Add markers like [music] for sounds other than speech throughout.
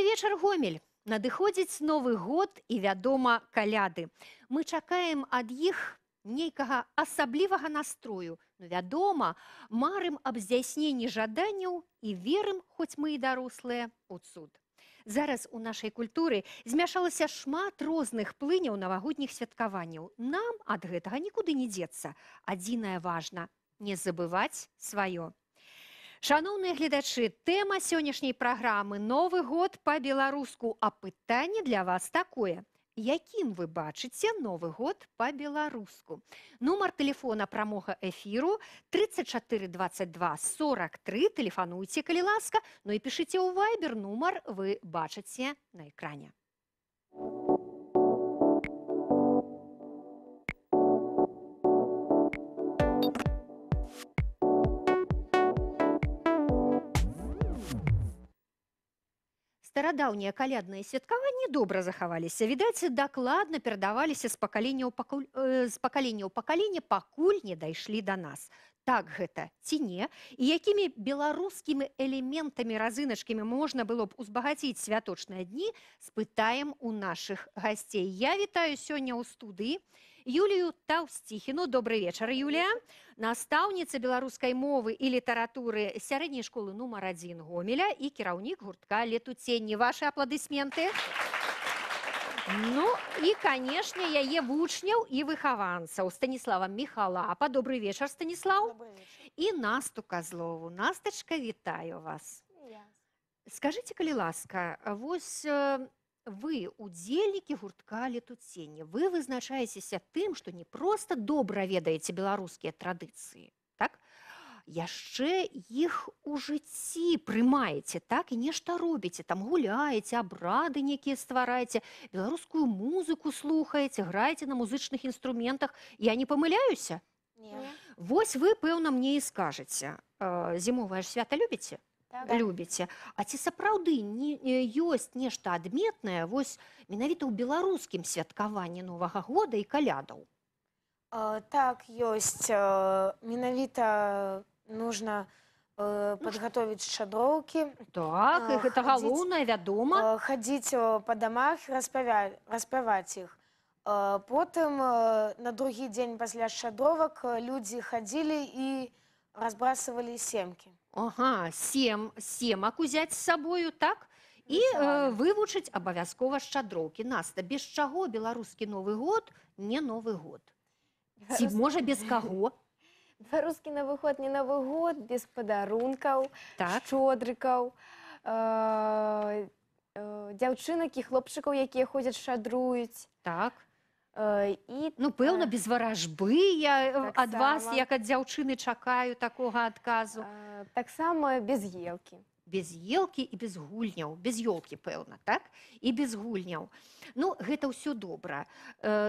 добрый вечер гомель надыходзіць новы год і вядома каляды мы чакаем ад іх нейкага асаблівага настрою ну, вядома марым аб з'ясненні жаданняў і верым хоць мы і дарослыя у цуд зараз у нашай культуры змяшалася шмат розных плыняў навагодніх святкаванняў нам ад гэтага нікуды не дзецца адзінае важна не забываць сваё на Шаноўныя гледачы, тэма сённяшняй праграмы Новы год па-беларуску, а пытанне для вас такое. Якім вы бачыце новы год па-беларуску. Нумар телефона прамога эфіру 34-22-43 тэлефануйце, калі ласка, ну і пішыце ў вайбер нумар вы бачыце на экране. старадаўнія калядныя святкаванні добра захаваліся відаць дакладна перадаваліся з пакалення пакуль э, з пакалення ў пакалення пакуль не дайшлі да нас так гэта ці не і якімі беларускімі элементамі разыначкамі можна было б узбагаціць святочныя дні спытаем у нашых гасцей я вітаю сёння ў студыі і Юлію Таўсціхіну. Добры вечар, Юлія, настаўніца беларускай мовы і літаратуры сярэдняй школы нумар адзін гомеля і кіраўнік гуртка летуценні вашы апладысменты. Ну і, канешне, яе вучняў і выхаванцаў Станіслава Михалапа, добры вечар Станіслав і насту казлову. Настачка вітаю вас. Скажыце, калі ласка, вось э, вы удзельнікі гуртка летуценне вы вызначаецеся тым што не проста добра ведаеце беларускія традыцыі так яшчэ іх у жыцці прымаеце так і нешта робіце там гуляеце абрады некія ствараеце беларускую музыку слухаеце граеце на музычных інструментах я не памыляюся не. вось вы пэўна мне і скажаце э, зімовае ж свята любіце да. любіце а ці сапраўды не э, ёсць нешта адметнае вось менавіта ў беларускім святкаванні новага года і калядаў э, так ёсць э, менавіта нужно ну подготовить шадоўкі так гэта галоўнае вядома хадзіць по дамах распавя распяваць іх потым на другі дзень пасля шадовак людзі хадзілі і разбрасывалі семкі Ага, сем, семак узяць з сабою так і э, вывучыць абавязкова шчадроўкі наста без чаго беларускі новы год не новы год Ці, можа без каго [laughs] беларускі новы год не новы год без падарункаў так чодрыкаў э, э, дзяўчынак і хлопчыкаў якія ходзяць шадруюць так Э, і ну пэўна э, без варажбы я э, так ад вас як ад дзяўчыны чакаю такога адказу таксама без елкі без елкі і без гульняў без елкі пэўна так і без гульняў ну гэта ўсё добра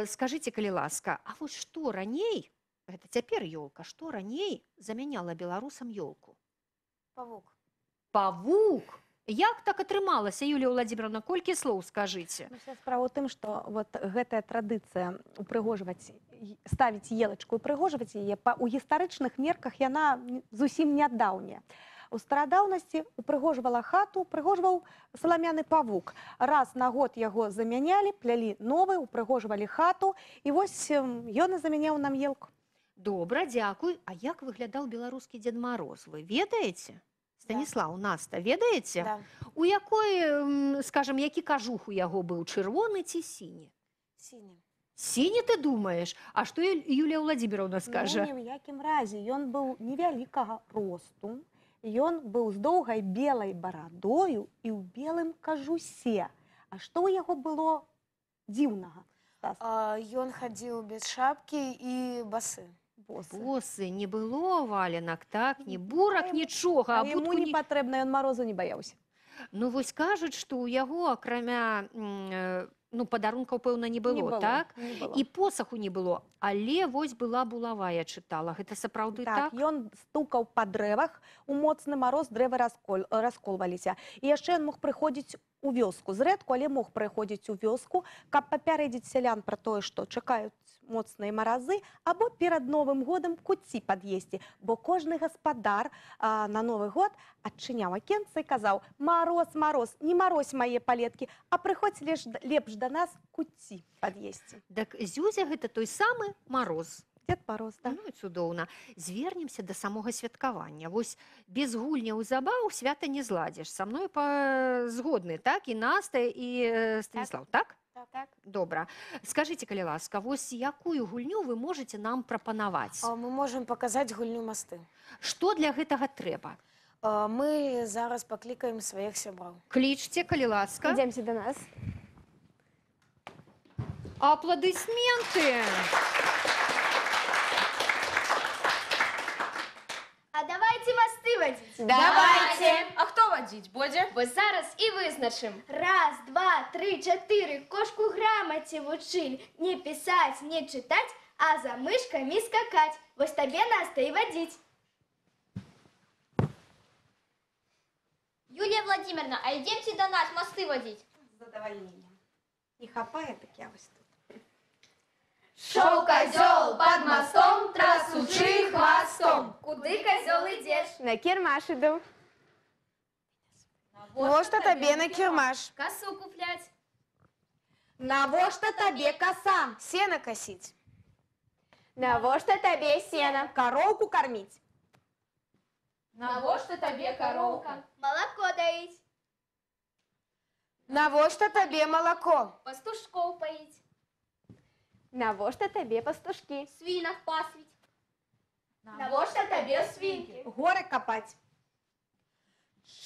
скажитеце калі ласка а вось што раней гэта цяпер елка што раней замяняла беларусам елку павук павук як так атрымалася юлія владимировна колькі слоў скажыце ну, справа тым что вот гэтая традыцыя упрыгожваць ставіць елачку упрыгожваць яе па у гістарычных мерках яна зусім нядаўняя у старадаўнасці упрыгожвала хату упрыгожваў саламяны павук раз на год яго замянялі плялі новы упрыгожвалі хату і вось ён і замяняў нам елку добра дзякуй а як выглядаў беларускі дзед мороз вы ведаеце станіслав нас то ведаеце да. у якой скажем які кажух у яго быў чырвоны ці сіні сіні сіні ты думаешь а что юлія владимировна скажа ну, якім разе ён быў невялікага росту ён быў з доўгай белай барадою і ў белым кажусе а что у яго было дзіўнага ён хадзіў без шапкі і басы у босы. Босы не было валенок, так, не бурак, нічога. А ему не патрэбна, ён морозу не баяўся. Ну вось кажуць, што ў яго акрамя э, ну, падарункаў пэўна не было, не было так не было. і посаху не было, але вось была булавая чытала гэта сапраўды так, так? Ён стукаў па дрэвах у моцны мароз дрэвы раскол э, расколваліся і яшчэ ён мог прыходзіць у вёску зрэдку, але мог прыходзіць у вёску, каб папярэдзіць сялян пра тое, што чакаюць моцныя маразы або перад новым годам куці пад'есці бо кожны гаспадар а, на новы год адчыняў акенцы казаў мороз мороз не марозь мае палеткі а прыходзь лишь лепш да нас куці пад'есці так зюзя гэта той самы мороз дед мороз да? ну, цудоўна звернемся да самога святкавання вось без гульняў забаў свята не зладзіш са мною па згодны так і настая і станіслав так, так? Так. Добра. Скажыце, калі ласка, вось якую гульню вы можаце нам прапанаваць? Мы можам паказаць гульню масты. Што для гэтага трэба? Мы зараз паклікаем сваіх сябраў. Клічце, калі ласка. Ідзямся да нас. Аплодысменты! А давайте масты вадзіць. Давайте! А хто? Водить, буде? Вот зараз и визначим. Раз, два, три, четыре. Кошку грамоте вучиль. Не писать, не читать, а за мышками скакать. Вот тебе нас та і Юлия Владимировна, а идемте до нас мосты водить. С задовольнением. Не хапая, так я вас тут. Шел козел под мостом, трасучи хвостом. Куды козел идешь? На кермаш иду. Навошта табе на кірмаш. Касу купляць. Навошта табе коса? Сено косить. Навошта табе сено? Коровку кормить. Навошта табе коровка? Молоко доить. Навошта табе молоко? Пастушков поить. Навошта табе пастушки? Свинок пасвить. Навошта табе свинки? Горы копать.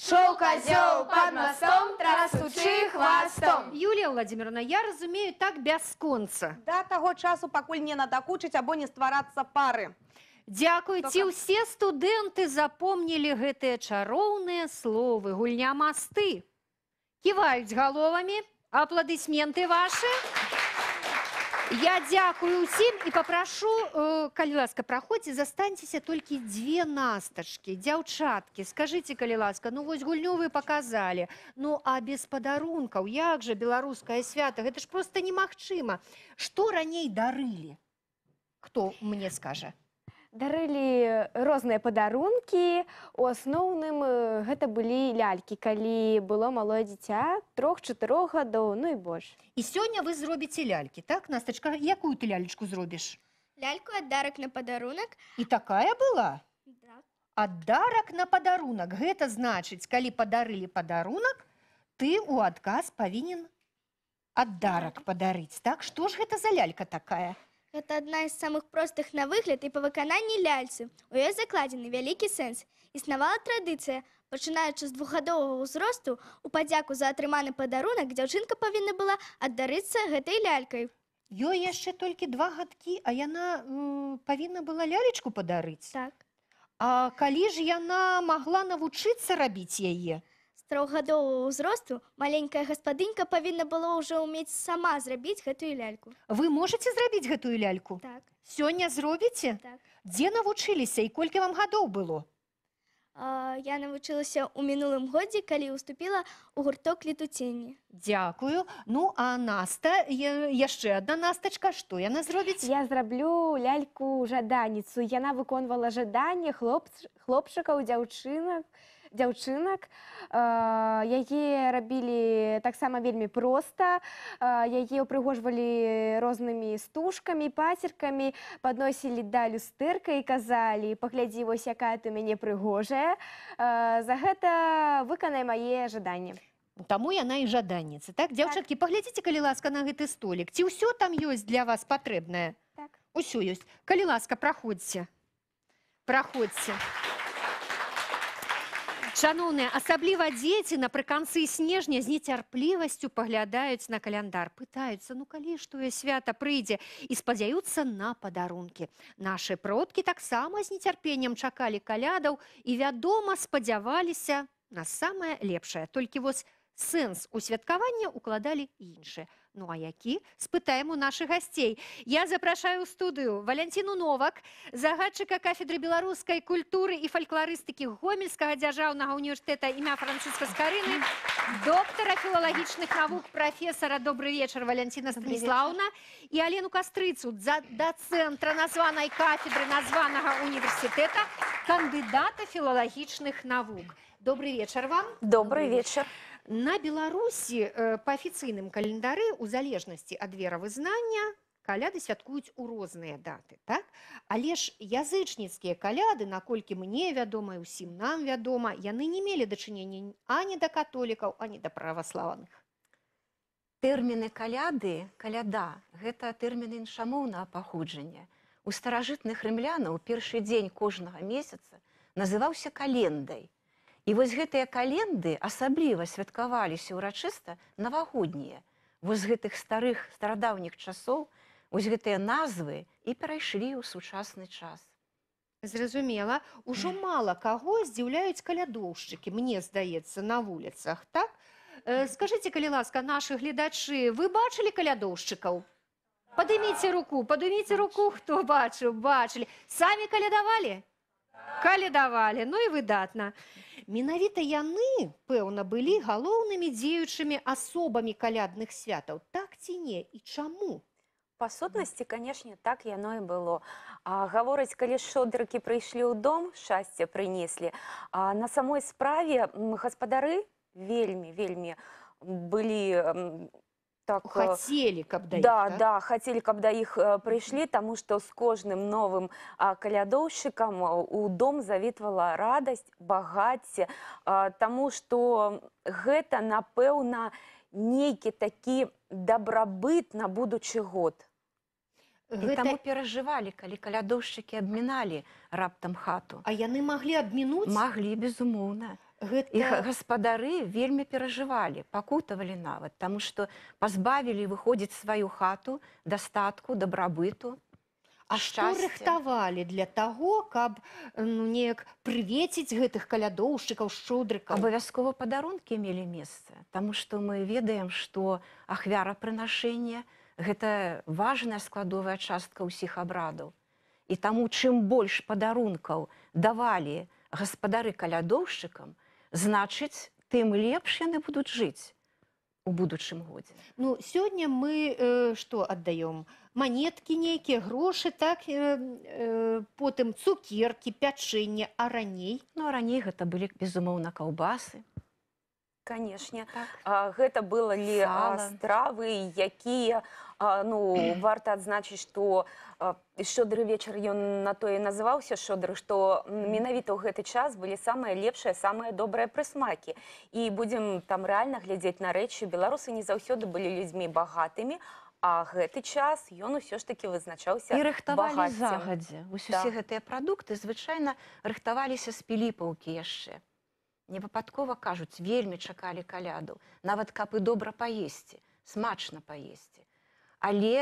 Шоу козел под мостом, трасучи хвостом. Юлия Владимировна, я разумею, так без конца. До того часу, покуль не надо кучить, або не створаться пары. Дякую, Только... все студенты запомнили гэты чароўные словы. Гульня мосты. Кивают головами. Аплодисменты ваши. Аплодисменты. Я дзякую ўсім і попрашу э, калі ласка праходзі застаньцеся толькі две настачки дзяўчаткі скажите калі ласка ну вось гульню вы показалі ну а без падарункаў як же беларускае свята гэта ж просто немагчыма что раней дарылі кто мне скажа дарылі розныя падарункі у асноўным э, гэта былі лялькі калі было малое дзіця трох-чатырох гадоў ну і больш і сёння вы зробіце лялькі так настачка якую ты лялечку зробіш ляльку аддарак на падарунак і такая была аддарак на падарунак гэта значыць калі падарылі падарунак ты у адказ павінен аддарак падарыць так што ж гэта за лялька такая а Гэта адна з самых простых на выгляд і па выкананні ляльцы. У ёй закладзены вялікі сэнс. Існавала традыцыя. Пачынаючы з двухгадовага ўзросту у падзяку за атрыманы падарунак дзяўчынка павінна была аддарыцца гэтай лялькай. Ёй яшчэ толькі два гадкі, а яна павінна была лялечку падарыць так. А калі ж яна магла навучыцца рабіць яе, трохгадового ўзросту маленькая гаспадынька павінна была ўжо ўмець сама зрабіць гэтую ляльку вы можете зрабіць гэтую ляльку так. сёння зробіце так. дзе навучыліся і колькі вам гадоў было а, я навучылася ў мінулым годзе калі уступила у гурток летуценні дзякую ну а наста яшчэ одна настачка что яна зробіць я зраблю ляльку жаданіцу яна выконвала жаданне хлопц хлопчыкаў дзяўчынах и дзяўчынак э, яе рабілі таксама вельмі проста э, яе ўпрыгожвалі рознымі стужкамі пацеркамі подносілі да люстэрка і казалі паглядзі вось якая ты мяне прыгожая э, за гэта выканай мае жаданні Таму яна і жаданніца так дзяўчаткі так. паглядзіце калі ласка на гэты столік ці ўсё там ёсць для вас патрэбнае так. усё ёсць калі ласка праходзьце проходзьце. проходзьце шаноўныя асабліва дзеці напрыканцы снежня з нецярплівасцю паглядаюць на каляндар пытаюцца ну калі што я свята прыйдзе і спадзяюцца на падарункі наши продкі таксама з нецярпеннем чакалі калядаў і вядома спадзяваліся на самае лепшае толькі вось сэнс у святкавання укладалі іншае Ну а які спытаем у нашых гасцей. Я запрашаю ў студыю Валянціну Новак, загадчыка кафедры беларускай культуры і фалькларыстыкі гомельскага дзяржаўнага універтэта імя Франціска Скарыны, доктара філалагічных навук прафесара добрый вечар Валянціна Станіслаўна і Алену Кастрыцу да цэнтра названай кафедры названага універсітэта кандыдата філалагічных навук. Добры вечар вам, добрый вечар. На Беларусі э, па афіцыйным календары у залежнасці ад веравызнання каляды святкуюць у розныя даты. Так? Але ж язычніцкія каляды, наколькі мне вядома і ўсім нам вядома, яны не мелі дачынення ані да католікаў, ані да праваславаных. Тэрміны каляды, каляда, гэта тэрміны іншамоўнага паходжання. У старажытных рымлянаў першы дзень кожнага месяца называўся календай. І вось гэтыя календы асабліва святкаваліся ўрачыста навагоднія. Вось гэтых старых старадаўніх часоў вось гэтыя назвы і перайшлі ў сучасны час. Зразумела, ужо мала каго здзіўляюць калядоўшчыкі, мне здаецца, на вуліцах. Так э, Скажыце, калі ласка, нашы гледачы, вы бачылі калядоўшчыкаў. Падыміце руку, падыміце руку, хто бачыў, бачылі, самі калядавалі. Так. Калі давалі, ну і выдатна менавіта яны пэўна былі галоўнымі дзеючымі асобамі калядных святаў так ці не і чаму па сутнасці канешне так яно і было гавораць калі шодрыкі прыйшлі ў дом шчасце прынеслі а на самой справе гаспадары вельмі вельмі былі у так, э, хотели, когда да, их, да? да, хотели, когда их э, пришли, потому что с каждым новым э, колядовщиком у дом завитывала радость, богатье, потому э, что это, напевно, некий таки добробыт на будущий год. Гэта... И тому переживали, когда колядовщики обминали раптом хату. А яны могли обминуть? Могли, безумовно. Гэта... І гаспадары вельмі перажывалі, пакутавалі нават, таму што пазбавілі выходзіць сваю хату, дастатку, дабрабыту. А шчас рыхтавалі для таго, каб ну, неяк прывеціць гэтых калядоўшчыкаў шчудрыка. Абавязкова падарункі мелі месца, Таму што мы ведаем, што ахвярапрынашэнне гэта важная складовая частка ўсіх абрадаў. І таму чым больш падарункаў давалі гаспадары калядоўшчыкам, значыць тым лепш яны будуць жыць у будучым годзе ну сёння мы э, што аддаём манеткі нейкія грошы так э, э, потым цукеркі пячэнне ну, а раней ну раней гэта былі безумоўна каўбасы конечно так. это было ли стравы какие ну [clears throat] варто отзначить что щедры вечер ён на то и назывался щедры что менавіта у гэты час были самые лепшие самые добрые прысмаки и будем там реально глядзець на речы беларусы не заўсёды были людьми богатыми а А гэты час ён усё ж таки вызначаўся і рыхтавалі загадзе усе да. гэтыя прадукты звычайна рыхтаваліся з піліпаўкі яшчэ невыпадкова кажуць вельмі чакалі каляду нават каб і добра паесці смачна паесці але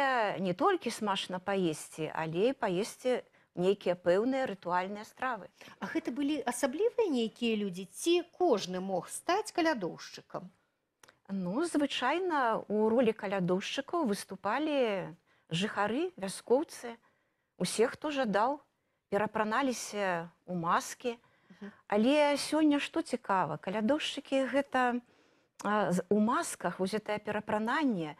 не толькі смачна паесці але і паесці нейкія пэўныя рытуальныя стравы А гэта былі асаблівыя нейкія людзі ці кожны мог стаць калядоўшчыкам ну звычайна у ролі калядоўшчыкаў выступалі жыхары вяскоўцы усе хто жадаў перапраналіся у маскі у Але сёння што цікава, каля дошчыкі гэта у масках узятае перапрананне,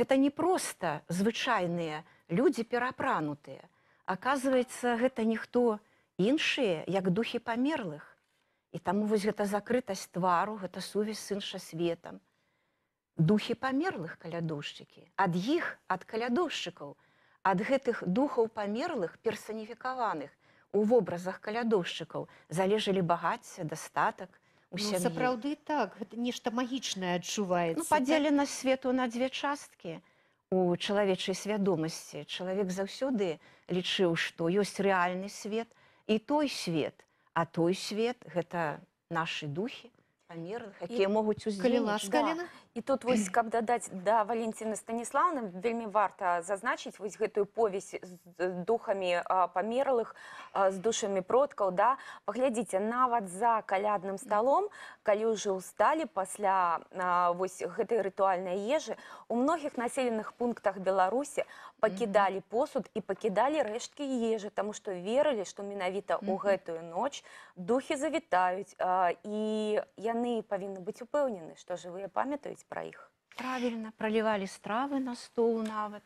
гэта не проста звычайныя людзі перапранутыя. Аказваецца, гэта ніхто іншыя, як духі памерлых. І таму вось гэта закрытасць твару, гэта сувязь з іншасветам. Духі памерлых калядушчыкі, ад іх ад калядушчыкаў, ад гэтых духаў памерлых персаніфікаваных, у вобразах калядушчыкаў залежалі багацце дастатак усе ну, сапраўды так нешта магічнае адчуваецца ну, падзелена так? свету на дзве часткі у чалавечай свядомасці чалавек заўсёды лічыў што ёсць рэальны свет і той свет а той свет гэта нашы духі памерных, якія могуць узнікнуць. І тут вось, каб дадаць да Валенціны Станіславны, вельмі варта зазначыць вось гэтую повесь з духамі памерлых, з душамі продкаў, да? Паглядзіце, нават за калядным сталом, калі ўжо ўсталі пасля вось гэтай рытуальнай ежы, у многіх населеных пунктах Беларусі пакідалі посуд і пакідалі рэшткі ежы, таму што верылі, што менавіта ў гэтую ноч духі завітаюць, і яны яны павінны быць упэўнены што жывыя памятаюць пра іх правільна пралівалі стравы на стол нават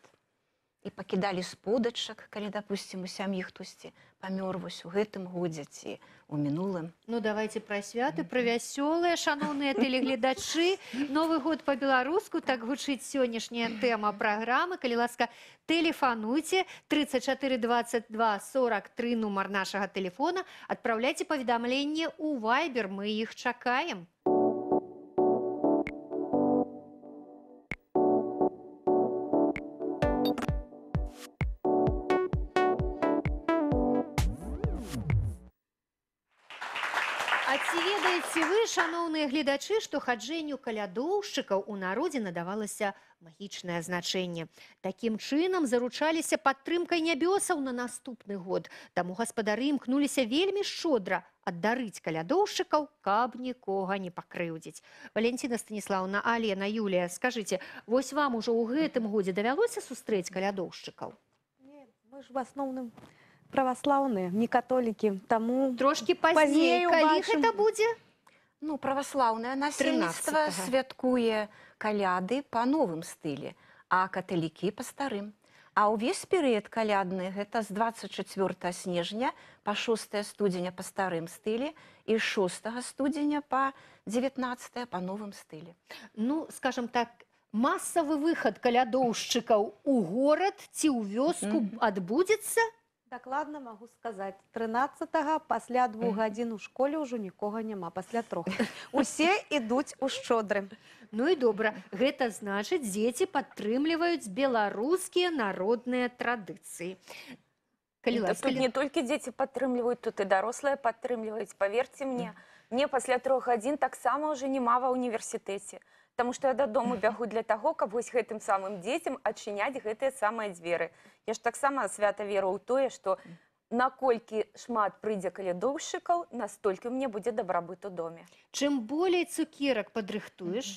і пакідалі сподачак калі дапусцім у сям'і хтосьці памёр вось у гэтым годзе ці у мінулым ну давайте пра святы пра вясёлыя шаноўныя тэлегледачы новы год по-беларуску так гучыць сённяшняя тэма праграмы калі ласка тэлефануце 34 22 43 нумар нашага тэлефона адпраўляйце паведамленне у вайбер мы іх чакаем у ведаеце вы шаноўныя гледачы што хаджэнню калядоўшчыкаў у народзе надавалася магічнае значэнне Такім чынам заручаліся падтрымкай нябёсаў на наступны год таму гаспадары імкнуліся вельмі шчодра аддарыць калядоўшчыкаў каб нікога не пакрыўдзіць Валенціна станіславна алена Юлія скажитеце вось вам ужо ў гэтым годзе давялося сустрэць калядоўшчыкаў в асноўным у православные, не католики, тому... Трошки позднее, позднее коли вашим... это будет? Ну, православное насильство святкуе каляды по новым стыле, а католики по старым. А ну, так, у весь период калядны, это с 24 снежня по 6 студеня по старым стыле и 6 студеня по 19 по новым стыле. Ну, скажем так, массовый выход калядовщиков у город, ти у вёску mm -hmm. отбудется? Так, ладно, могу сказать. 13-го, после двух годин в школе уже никого нема, после трех. Усе идут у щедры. Ну и добра. Это значит, дети подтримливают белорусские народные традиции. Калі, да, тут калі... не только дети подтримливают, тут и дорослые подтримливают, поверьте мне. Мне после трех годин так само уже нема в университете. Таму што я дадому бягу для таго, каб вось гэтым самым дзецям адчыняць гэтыя самыя дзверы. Я ж таксама свята веру ў тое, што наколькі шмат прыйдзе калядоўшчыкаў, настолькі мне будзе дабрабыт у доме. Чым болей цукерак падрыхтуеш,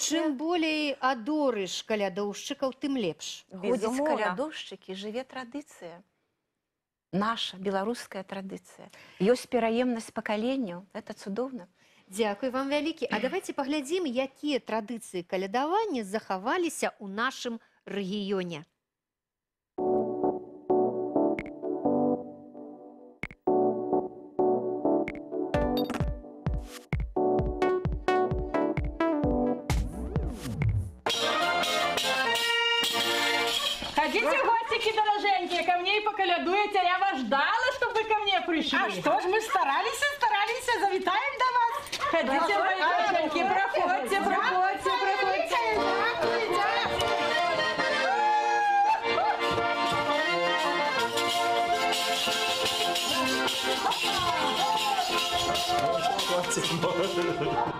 чым болей адорыш калядоўшчыкаў, тым лепш. Гдзяць калядоўшчыкі жыве традыцыя. Наша беларуская традыцыя. Ёсць пераемнасць пакаленняў, это цудоўна. Дякую вам вялікі. А [clears throat] давайте паглядзім, якія традыцыі калядавання захаваліся ў нашым рэгіёне. калядуеце я вас ждала чтобы вы ко мне прыйшлі А што ж мы стараліся стараліся завітаем да вас Проходите, мои девчонки, проходите, проходите.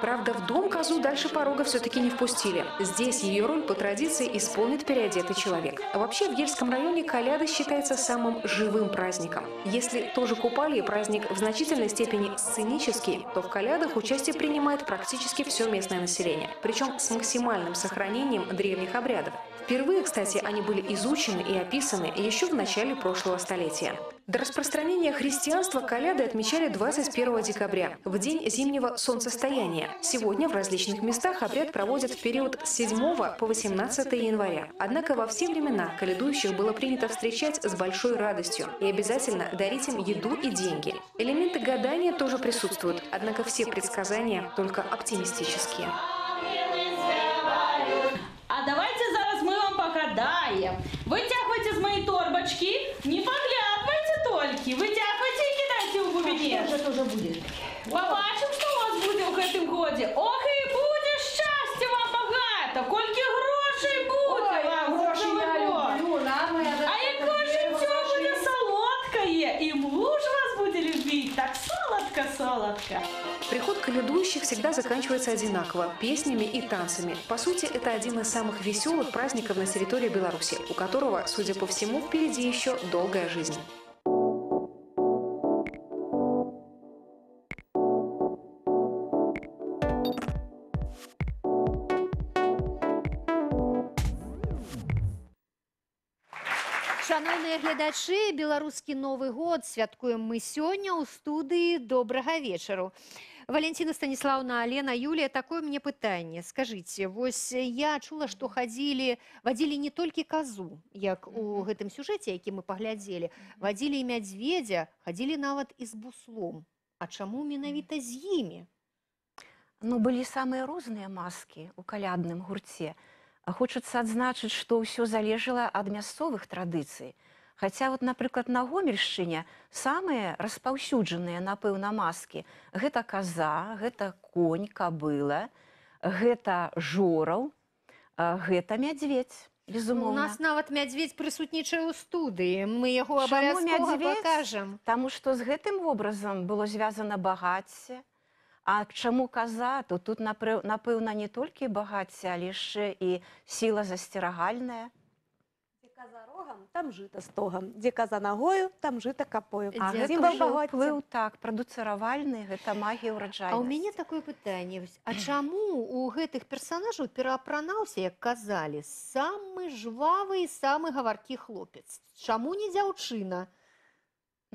Правда, в дом козу дальше порога все-таки не впустили. Здесь ее роль по традиции исполнит переодетый человек. вообще в Ельском районе Коляда считается самым живым праздником. Если тоже купалье праздник в значительной степени сценический, то в Колядах участие принимает практически все местное население. Причем с максимальным сохранением древних обрядов. Впервые, кстати, они были изучены и описаны еще в начале прошлого столетия. До распространения христианства коляды отмечали 21 декабря, в день зимнего солнцестояния. Сегодня в различных местах обряд проводят в период с 7 по 18 января. Однако во все времена колядующих было принято встречать с большой радостью и обязательно дарить им еду и деньги. Элементы гадания тоже присутствуют, однако все предсказания только оптимистические. Це вже теж буде. Побачимо, у вас будет в этом годі. Ох и буде щастя вам багато. Кольки грошей будет, Ой, вам. гроші я люблю, нам а я А це яка ж люблю цього гроші. буде солодка є. муж вас будет любить, Так солодко-солодко. Приход колядующих всегда заканчивается одинаково – песнями и танцами. По сути, это один из самых веселых праздников на территории Беларуси, у которого, судя по всему, впереди еще долгая жизнь. Шаноўныя глядачы, беларускі новы год святкуем мы сёння ў студыі добрага вечару. Валенціна станіслаўна Алена Юлія такое мне пытанне скажитеце вось я чула што хадзілі вадзілі не толькі казу як у гэтым сюжэце які мы паглядзелі вадзілі мядзведзя хадзілі нават і з буслом А чаму менавіта з імі Ну былі самыя розныя маскі у калядным гурце хочацца адзначыць што ўсё залежала ад мясцовых традыцый то Хаця вот, напрыклад, на гомельшчыне самыя распаўсюджаныя, напэўна, маскі. Гэта каза, гэта конь, кабыла, гэта жораў, гэта мядзведь. Ну, безумоўна. У нас нават мядзведь прысутнічае ў студыі. Мы яго абавязкажам. Таму што з гэтым вобразам было звязана багацце. А к чаму каза, то тут напэўна не толькі багацце, але яшчэ і сіла засцерагальная каза рогам, там жыта стогам, дзе каза нагою, там жыта капою. А сімвал багацця. Так, прадуцыравальны гэта магія ўраджайнасці. А ў мяне такое пытанне, а чаму у гэтых персанажаў пераапранаўся, як казалі, самы жвавы і самы гаваркі хлопец? Чаму не дзяўчына?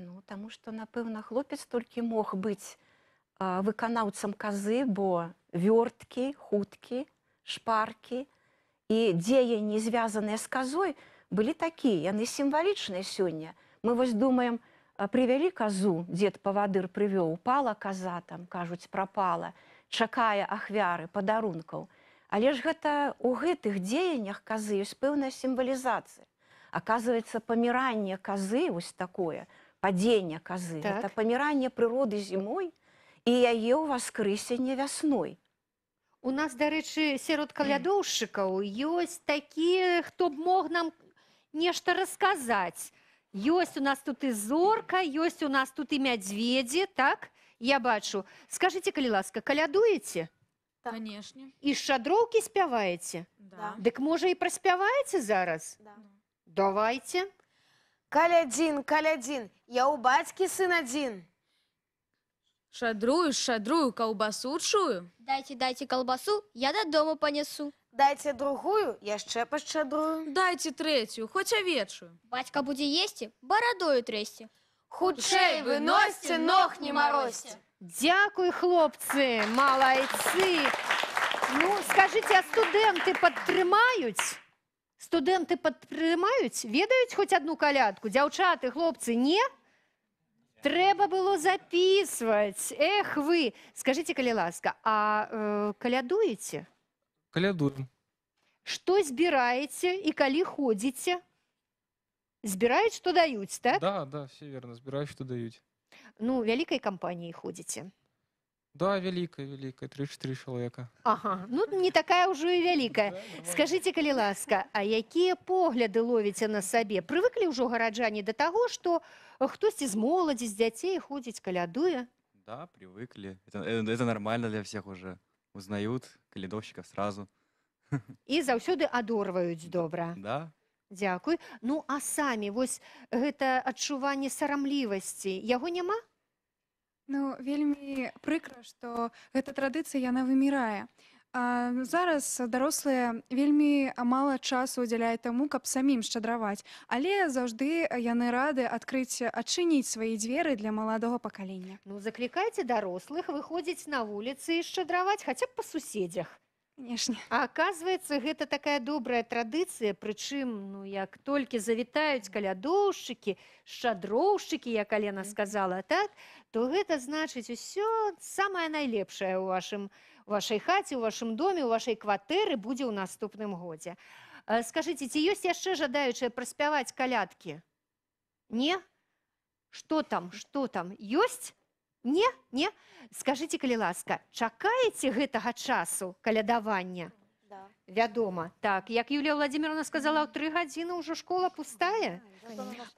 Ну, таму што, напэўна, хлопец толькі мог быць а, выканаўцам казы, бо вёрткі, хуткі, шпаркі, дзеянні звязаныя з казой былі такія яны сімвалічныя сёння мы вось думаем прывялі казу дзед павадыр прывёў пала каза там кажуць прапала чакае ахвяры падарункаў але ж гэта у гэтых дзеяннях казы ёсць пэўная сімвалізацыя оказывается паміранне казы вось такое падзенне казы так. это паміранне прыроды зімой і яе ў вас крысяне вясной у нас дарэчы сярод калядоўшчыкаў ёсць такія хто б мог нам нешта расказаць. Ёсць у нас тут і зорка, ёсць у нас тут і мядзведзі, так я бачу. Скажыце, калі ласка, калядуеце? Канешне. Так. І шадроўкі спяваеце. Да. Дык так, можа і праспяваеце зараз. Да. Давайце. Каля адзін, каля адзін, я ў бацькі сын адзін. Шадрую, шадрую каўбасу чую. Дайце, дайце калбасу, я дадому панесу. Дайте другую, яшчэ пашчадрую. Дайце трэцюю, хоць авечую. Бацька будзе есці, барадою трэсці. Хутчэй выносце ног не марозце. Дзякуй, хлопцы, малайцы. Ну, скажыце, а студэнты падтрымаюць? Студэнты падтрымаюць, ведаюць хоць адну калядку. Дзяўчаты, хлопцы, не? Трэба было запісваць. Эх вы, скажыце, калі ласка, а э, калядуеце? Калядуеце? калядуем что збіраеце і калі ходзіце збіраюць што даюць так да да все верно збіраюць што даюць ну вялікай кампаніі ходзіце да вялікая вялікая тры-тры чалавека ага. ну не такая ўжо і вялікая скажыце калі ласка а якія погляды ловіце на сабе прывыклі ўжо гараджане да таго што хтосьці з моладзі з дзяцей ходзіць калядуе да привыклі это, э, это нормально для всех уже а узнают калядовщиков сразу. [laughs] И заўсёды адорваюць добра. Да. Дзякуй. Ну а самі вось гэта адчуванне сарамлівасці яго няма? Ну вельмі прыкра, што гэта традыцыя яна вымірае. А, ну, зараз дарослыя вельмі мала часу удзяляе таму, каб самім шчадраваць, але заўжды яны рады адкрыць адчыніць свае дзверы для маладога пакалення. Ну заклікайце дарослых выходзіць на вуліцы і шчадраваць хаця б па суседзях. Конечно. А оказывается, гэта такая добрая традыцыя, прычым ну як толькі завітаюць калядоўшчыкі, шадроўшчыкі, як Алена сказала так, то гэта значыць усё самае найлепшае ў вашым вашай хаце у вашым доме у вашай кватэры будзе ў наступным годзе э, скажитеце ці ёсць яшчэ жадаючыя праспяваць калядкі не что там что там ёсць не не скажитеце калі ласка чакаеце гэтага часу калядавання у вядома так як юлія владимировна сказала ў три гадзіны ўжо школа пустая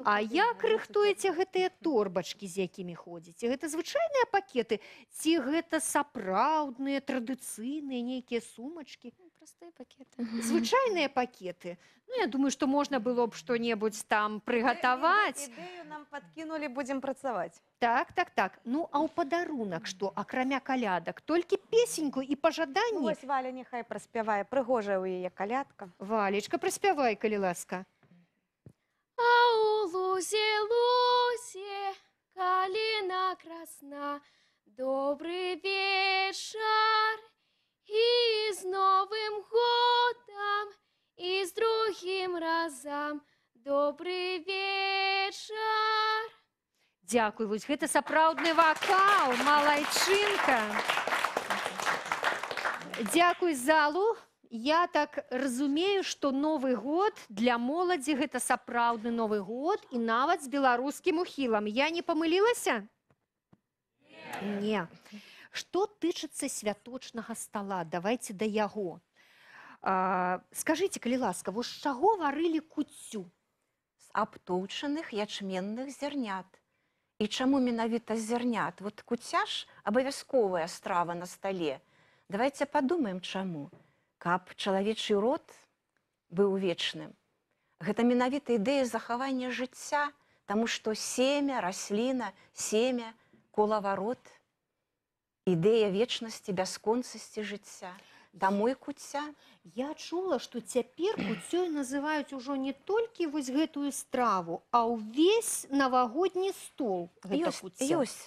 а як рыхтуеце гэтыя торбачки з якімі ходзіце гэта звычайныя пакеты ці гэта сапраўдныя традыцыйныя нейкія сумачки у простыя пакеты звычайныя пакеты Ну я думаю что можна было б что-небудзь там э, прыгатаваць нам подкинули будем працаваць так так так ну а у падарунак что акрамя калядак толькі песеньку і пожаданні ну, валя нехай проспявае прыгожая у яе калядка валечка проспявай калі ласка лузе лусе калі на красна добрый вечар и І з новым годам і з другім разам добры вечар. Дзякуй вось, гэта сапраўдны вакал, малайчынка. Дзякуй залу. Я так разумею, што новы год для моладзі гэта сапраўдны новы год і нават з беларускім ухілам. Я не памылілася? Не. Не. Што тычыцца святочнага стола, давайте да яго. А, скажыце, калі ласка, з чаго варылі куццю з абтоўчаных ячменных зярнят. І чаму менавіта зярнят? Вот куцяж абавязковая страва на стале. Давайте падумаем чаму, каб чалавечы род быў вечным. Гэта менавіта ідэя захавання жыцця, таму што семя, расліна, семя, колаварот, ідэя вечнасці бясконцасці жыцця домой куцця я чула что цяпер куцёй называюць ужо не толькі вось гэтую страву а ўвесь навагодні стол ёсць, ёсць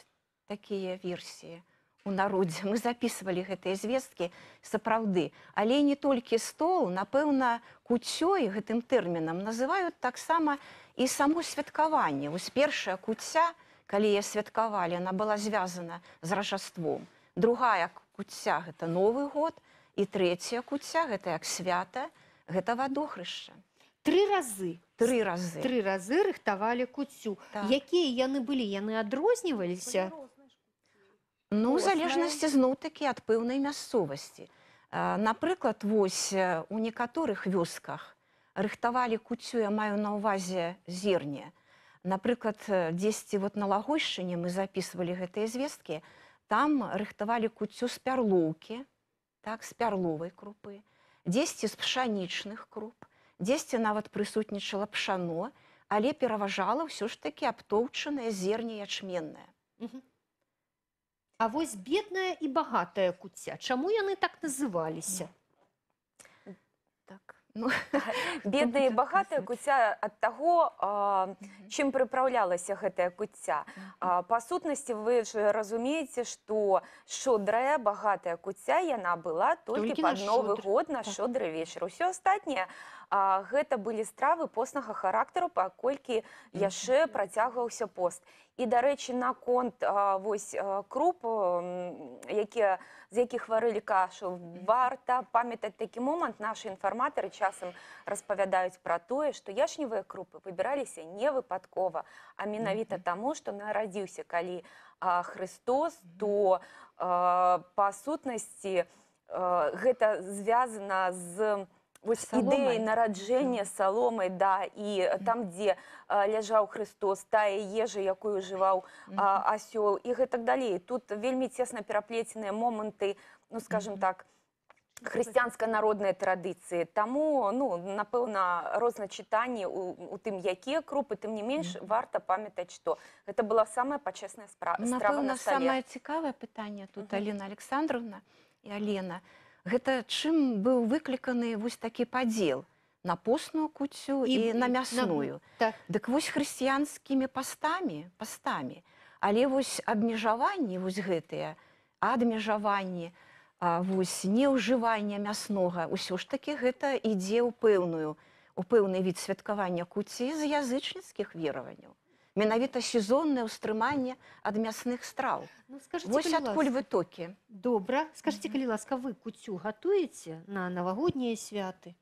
такія версіі у народзе мы записывали гэтыя звесткі сапраўды але не толькі стол напэўна куцёй гэтым тэрмінам называют таксама і само святкаванне вось першая куцця у калія святкавалі она была звязана з рожаством другая куця гэта новы год і третья куця гэта як свята гэта вадохрышча три разы три разы три разы рыхтавалі куцю так. якія яны былі яны адрозніваліся ну залежнасці зноў-такі ад пэўнай мясцовасці напрыклад вось у некаторых вёсках рыхтавалі куцю я маю на ўвазе зерня то Напрыклад, э, дзесьці вот на лагойшчыне мы записывалі гэтыя звесткі, там рыхтавалі куццю з пярлоўкі, так з пярловай крупы, дзесьці з пшанічных круп, дзесьці нават прысутнічала пшано, але пераважала ўсё ж такі аптоўчанае зерне ячменнае. А вось бедная і багатая куцця, Чаму яны так называліся? Так. Ну, [laughs] бедная і багатая куця ад таго, чым прыпраўлялася гэтая куця. Па сутнасці вы разумееце, што шодрая багатая куця яна была толькі пад новы год на шодры так. вечар. Усё астатняе гэта былі стравы постнага характару, паколькі яшчэ працягваўся пост і дарэчы на конт вось круп якія з якіх варылі кашу варта памятаць такі момант нашы інфарматары часам распавядаюць пра тое што яшневыя крупы выбіраліся не выпадкова а менавіта таму што нарадзіўся калі Христос то па сутнасці гэта звязана з у Вось ідэі нараджэння саломы да і э, там дзе э, ляжаў Христос тая ежа якую жываў асёл і гэтак далей тут вельмі цесна пераплеценыя моманты ну скажем так хрысціянска-народныя традыцыі таму ну напэўна розначытанні у тым якія крупы тым не менш варта памятаць што гэта была самая пачесная справа ну, самае цікавае пытанне тут Алена александровна і Алена а гэта чым быў выкліканы вось такі падзел на постную куццю і, і на мясную на... Так. дык вось хрысціянскімі пастамі пастамі але вось абмежаванні вось гэтыя адмежаванні вось неўжывання мяснога ўсё ж такі гэта ідзе ў пэўную у пэўны від святкавання куці з язычніцкіх вераванняў менавіта сезоннае ўтрыманне ад мясных страў ну, скажите, Вось адкуль вытокі добра скажите калі ласка вы куцю гатуеце на навагоднія святы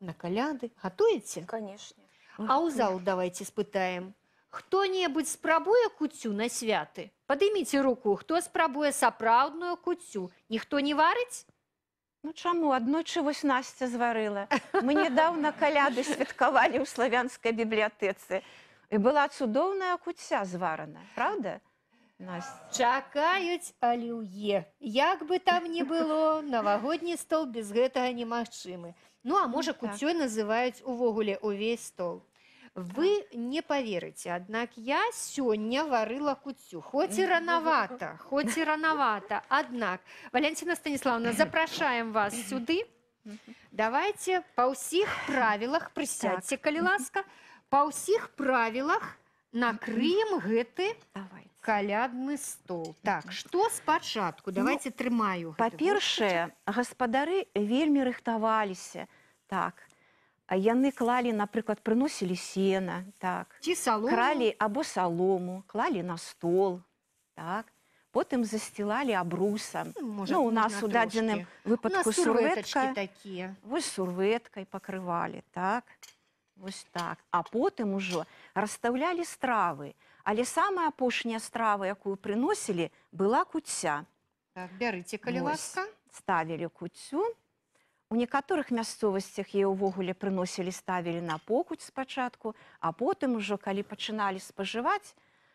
на каляды гатуеце канешне а ў зал давайте спытаем хто-небудзь спрабуе куцю на святы падыміце руку хто спрабуе сапраўдную куцю ніхто не варыць Ну чаму аднойчы вось насця зварыла мы нядаўна каляды святкавалі ў славянскай бібліятэцы і была цудоўная куця зварана правда нас чакаюць аліе як бы там не было [laughs] навагодні стол без гэтага немагчымы ну а можа ну, так. куцё называюць увогуле увесь стол вы так. не поверыце аднак я сёння варыла куцю хоць і ранавата хоць і ранавата аднак валянціна станіславна запрашаем вас сюды давайте па ўсіх правілах прысядце калі так. ласка у па ўсіх правілах накрыем гэты калядны стол так что спачатку ну, давайте ну, трымаю па-першае гаспадары вельмі рыхтаваліся так а яны клалі напрыклад прыносілі сена так ці салралі або салому клалі на стол так а Потым засцілалі абруса. Ну, Можа, ну, у нас у дадзеным выпадку сурветкі такія. Вось сурветкай пакрывалі так. Вось так. А потым ужо расстаўлялі стравы, Але самая апошняя страва, якую прыносілі, была куця. Так, бярыце калі ласка, ставілі куцю. У некаторых мясцовасцях яе ўвогуле прыносілі ставілі на покуць спачатку, а потым ужо, калі пачыналі спажываць,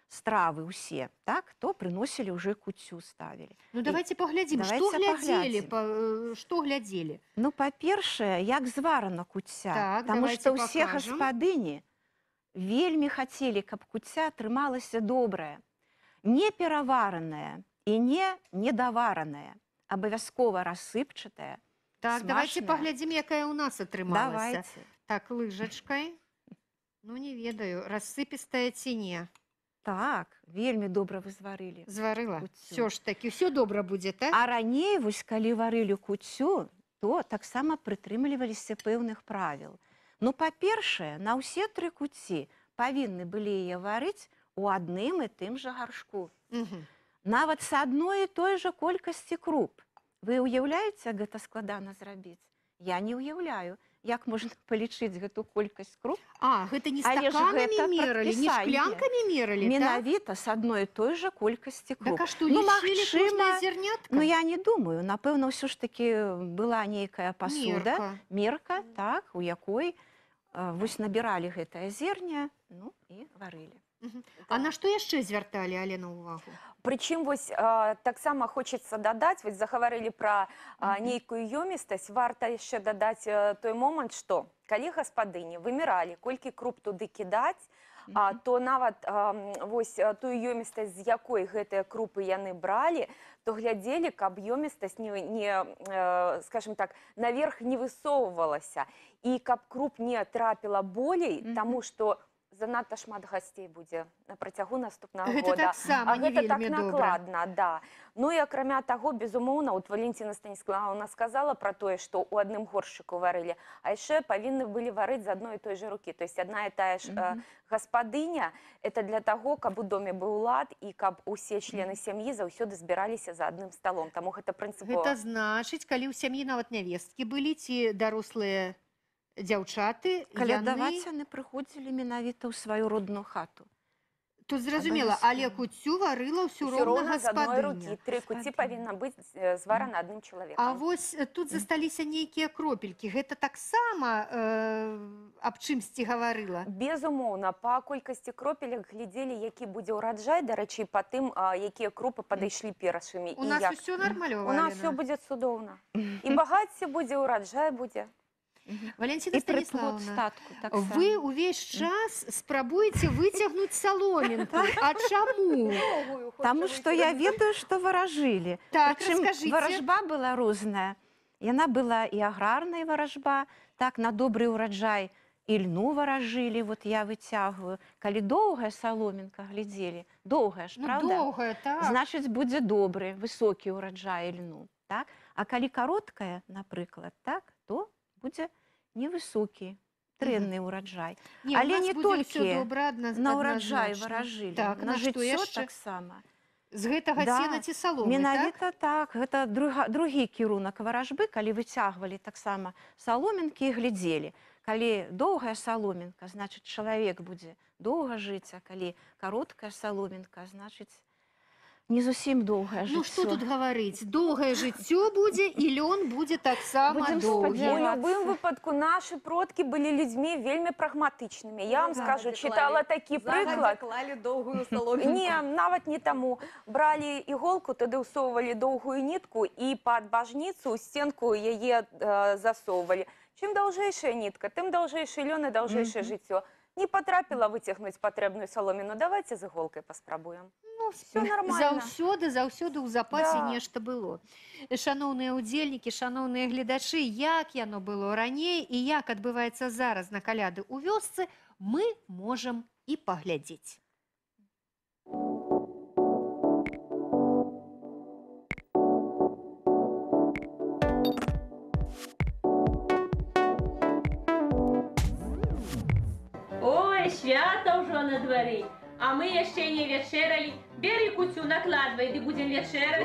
стравы ўсе так то прыносілі уже куцю ставілі Ну давайте паглядзім давайте што глядзелі па, што глядзелі Ну па-першае як зварана куця так, потому так, что ўсе гаспадыні вельмі хацелі каб куця атрымалася добрая не пераваранная і не недавараная абавязкова рассыпчатая так смачная. давайте паглядзім якая у нас атрымалася так лыжачкой ну не ведаю рассыпістая ці не а Так, вельмі добра вы зварылі. Зварыла. Усё ж такі ўсё добра будзе, так? А раней вось калі варылі куццю, то таксама прытрымліваліся пэўных правіл. Ну, па-першае, на ўсе тры куці павінны былі яе варыць у адным і тым жа гаршку. Нават са адной і той жа колькасці круп. Вы ўяўляеце, гэта складана зрабіць. Я не ўяўляю, як можна [laughs] палічыць гэту колькасць круг а гэта не гэта мералі, не шклянкамі мералі менавіта так? с адной той же колькасці так ну, магчыма... зернят Ну я не думаю напэўна ўсё ж таки была нейкая пасуда мерка, мерка так у якой э, вось набіралі гэтае зерня ну і варылі А на што яшчэ звярталі Алена ўвагу? Прычым таксама хочацца дадаць, загаварылі пра нейкую ёмістасць, варта яшчэ дадаць той момант, што калі гаспадыні выміралі, колькі круп туды кідаць, то нават тую ёмістасць, з якой гэтыя крупы яны бралі, то глядзелі, каб ёмістасць э, так, наверх не высовывалася. І каб круп не трапіла болей, таму што занадта шмат гасцей будзе на працягу наступнага года так гэта так накладна да ну і акрамя таго безумоўна у валенціна станіславна сказала про тое што у адным горшчыку варылі а яшчэ павінны былі варыць з адной той же рукі то есть одна і тая ж mm -hmm. гаспадыня это для таго каб у доме быў лад і каб усе члены сям'і заўсёды збіраліся за адным сталом таму гэта прынцып гэта значыць калі ў сям'і нават нявесткі былі ці дарослыя то дзяўчаты калядавацца яны... не прыходзілі менавіта ў сваю родную хату тут зразумела але куцю варыла ўсю рукуці павінна быць зварана адным чалавек А вось тут засталіся нейкія кропелькі гэта таксама э, аб чымсьці гаварыла безумоўна па колькасці кропелях глядзелі які будзе ўраджай дарэчы па тым якія крупы падышлі перашымі у нас як... все нармалё у нас все будзе цудоўна [laughs] і багацце будзе ўраджай будзе у Валянціна Станіславовна, так вы увесь час спрабуеце выцягнуць саломінку. [laughs] А чаму? Таму што я ведаю, што варажылі. Так, раскажыце. Варажба была розная. Яна была і аграрная варажба, так, на добры ўраджай і льну варажылі, вот я выцягваю. Калі доўгая саломінка глядзелі, доўгая ж, ну, правда? Доўгая, так. Значыць, будзе добры, высокі ўраджай і льну, так? А калі кароткая, напрыклад, так, то будзе невысокі дрэнны ўраджай не, але не толькі добра адна на ўраджай варажылі так, на жыццё яшчэ... таксама з гэтага да. сена ці салу менавіта так? так гэта друга другі кірунак варажбы калі выцягвалі таксама саломінкі глядзелі калі доўгая саломінка значыць чалавек будзе доўга жыць а калі кароткая саломінка значыць не зусім доўгае ну, что тут гаварыць доўгае жыццё будзе і лён будзе таксама быў выпадку наши продкі былі людзьмі вельмі прагматычнымі я вам ну скажу чытала такі прыклад клалі доўгую не нават не таму бралі іголку тады ўсоўвалі доўгую нітку і пад бажніцу сценку яе э, засоўвалі чым даўжэйшая нітка тым даўжэйшы лёны даўжэйшае жыццё mm -hmm не потрапіла выцягнуць патрэбную саломіну давайте з іголкай паспрабуем ну, заўсёды заўсёды ў запасе да. нешта было шаноўныя ўдзельнікі шаноўныя гледачы як яно было раней і як адбываецца зараз на каляды ў вёсцы мы можам і паглядзець свято ўжо на двары а мы яшчэ не вячэралі бері куцю накладвай ды будзем вячэра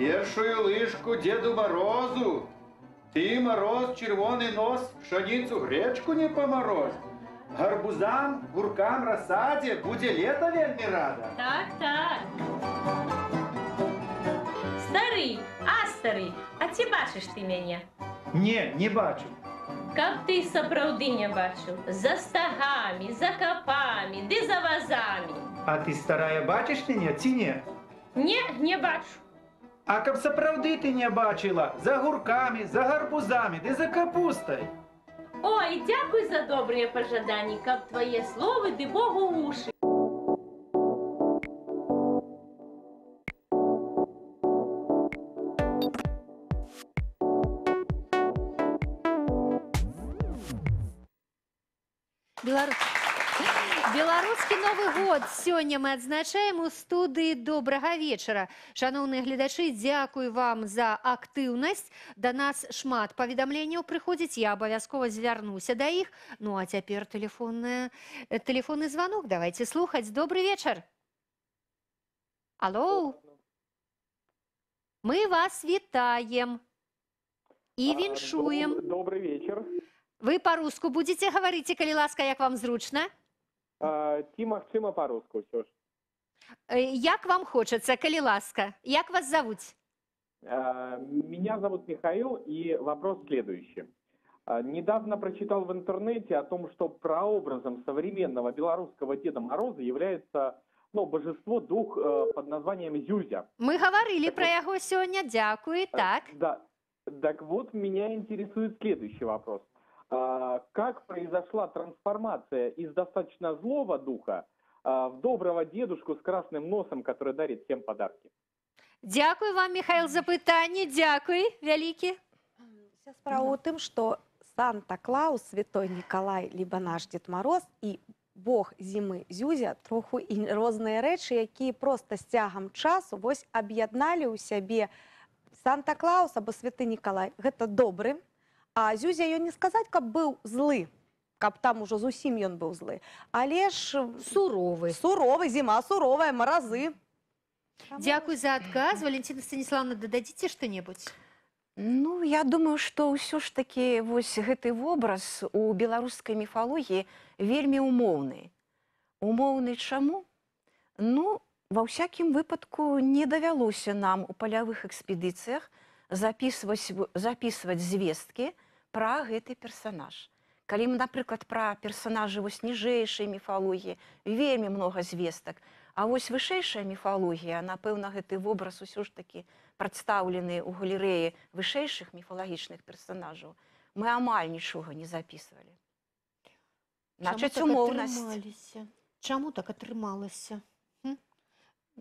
першую лыжку деду морозу ты мороз чырвоны нос шаніцу грэчку не помороз гарбузам гуркам рассадзе будзе лета вельмі рада так, так. стары астары а ці бачыш ты мяне не не бачу ты каб ты сапраўды не бачыў за стагамі за капамі ды за вазамі А ты старая бачыш мяне ці не не не бачу А каб сапраўды ты не бачыла за гуркамі за гарпузамі ды за капустай Ой дзякуй за добрыя пажаданні каб твае словы ды богу ушы Беларусь. Беларускі новы год сёння мы адзначаем у студыі добрага вечара шаноўныя гледачы дзякую вам за актыўнасць да нас шмат паведамленняў прыходзіць я абавязкова звярнуся да іх ну а цяпер тэлефонны тэлефонны званок давайте слухаць добрый вечар Ало мы вас вітаем і віншуем добрый вечер Вы по-руску будете говорить, калі ласка, як вам зручно? Е, а, Ті Максима по-руску, все ж. Е, э, Як вам хочется, калі ласка? Як вас зовут? А, меня зовут Михаил, и вопрос следующий. А, недавно прочитал в интернете о том, что прообразом современного белорусского Деда Мороза является ну, божество дух э, под названием Зюзя. Мы говорили про його сьогодні. Дякую. Э, так. Да. Так вот, меня интересует следующий вопрос. как произошла трансформация из достаточно злого духа в доброго дедушку с красным носом, который дарит всем подарки. Дякую вам, Михаил, за пытание. Дякую, великий. Сейчас справа да. тем, что Санта-Клаус, Святой Николай, либо наш Дед Мороз и Бог зимы Зюзя, троху и розные речи, которые просто с тягом часу вось объединяли у себе Санта-Клаус або Святый Николай. Это добрый А Зюзя ён не сказаць, каб быў злы, каб там ужо зусім ён быў злы, але ж суровы, суровы, зіма суровая маразы. Дзякуй за адказ, Валенціна Станіславна, дададзіце што-небудзь. Ну я думаю, што ўсё ж такі вось гэты вобраз у беларускай міфалогіі вельмі умоўны. Умоўны чаму? Ну, ва ўсякім выпадку не давялося нам у палявых экспедыцыях, записываць, записываць звесткі пра гэты персонаж. Калі мы, напрыклад, пра персонажы вось ніжэйшай міфалогіі, вельмі много звестак. А вось вышэйшая міфалогія, напэўна, гэты вобраз усё ж такі прадстаўлены ў галерэі вышэйшых міфалагічных персонажаў. Мы амаль нічога не записывалі. Начыць так умоўнасць. Чаму так атрымалася?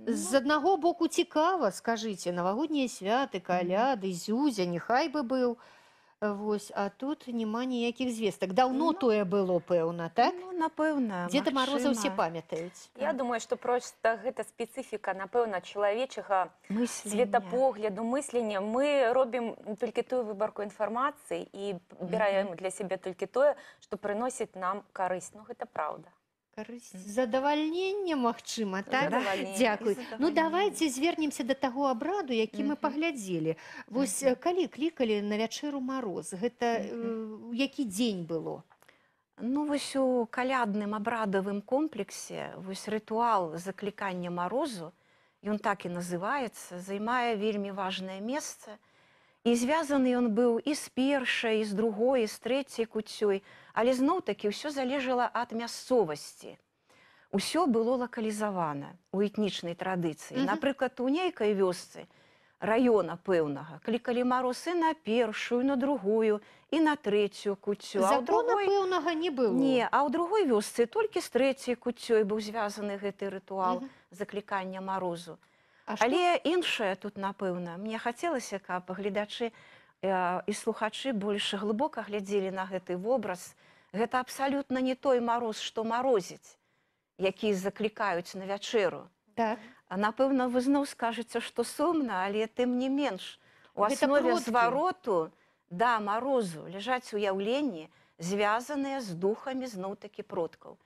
З аднаго ну. боку цікава, скажыце, навагоднія святы, каляды, зюзя, няхай бы быў. Вось, а тут няма ніякіх звестак даўно ну, тое было пэўна так ну, напэўна дзеда мароза ўсе памятаюць Я так. думаю што проста гэта спецыфіка напэўна чалавечага светапогляду мыслення мы робім толькі тую выбарку інфармацыі і біраем mm -hmm. для сябе толькі тое што прыносіць нам карысць ну гэта праўда задавальненне магчыма так да? дзякуй ну давайте звернемся до таго абраду які мы паглядзелі вось калі клікалі на вячэру мороз гэта э, у які дзень было ну вось у калядным абрадавым комплексе вось рытуал заклікання марозу ён так і называется займае вельмі важное месца і і звязаны ён быў і з першай, з другой, з трэцяй куцёй, але зноў-такі ўсё залежала ад мясцовасці. Усё было лакалізавана у этнічнай традыцыі. Mm -hmm. Напрыклад, у нейкай вёсцы района пэўнага клікалі марусы на першую на другую і на трэцюю куцю другой... пэўнага не быў не а ў другой вёсцы толькі з трэцяй куцёй быў звязаны гэты рытуал mm -hmm. заклікання марозу mm але іншае тут напэўна мне хацелася каб глеачы э, і слухачы больш глыбока глядзелі на гэты вобраз гэта абсалютна не той мароз што марозіць які заклікаюць на вячэру так. а напэўна вы зноў скажаце што сумна але тым не менш у основе звароту да марозу ляжаць уяўленні звязаныя з духамі зноў-такі продкаў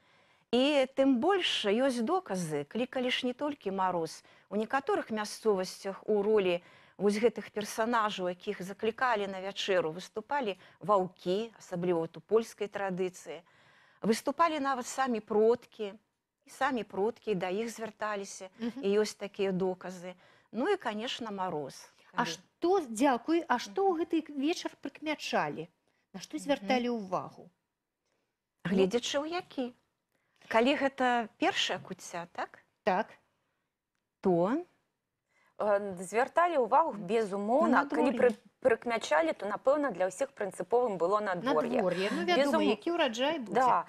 і тым больш ёсць доказы клікалі ж не толькі мароз а у некаторых мясцовасцях у ролі вось гэтых персонажаў якіх заклікалі на вячэру выступалі ваўкі асабліва у польскай традыцыі выступалі нават самі продкі і самі продкі да іх звярталіся і ёсць такія доказы ну і конечно мороз а что дзякуй а што ў гэты вечар прыкмячалі на што звярталі ўвагу ну, гледзячы ў які калі гэта першая куця так так то то э, звярталі ўвагу безумоўна калі пры прыкмячалі то напэўна для ўсіх прынцыповым было надвор'е ну, які ўраджай да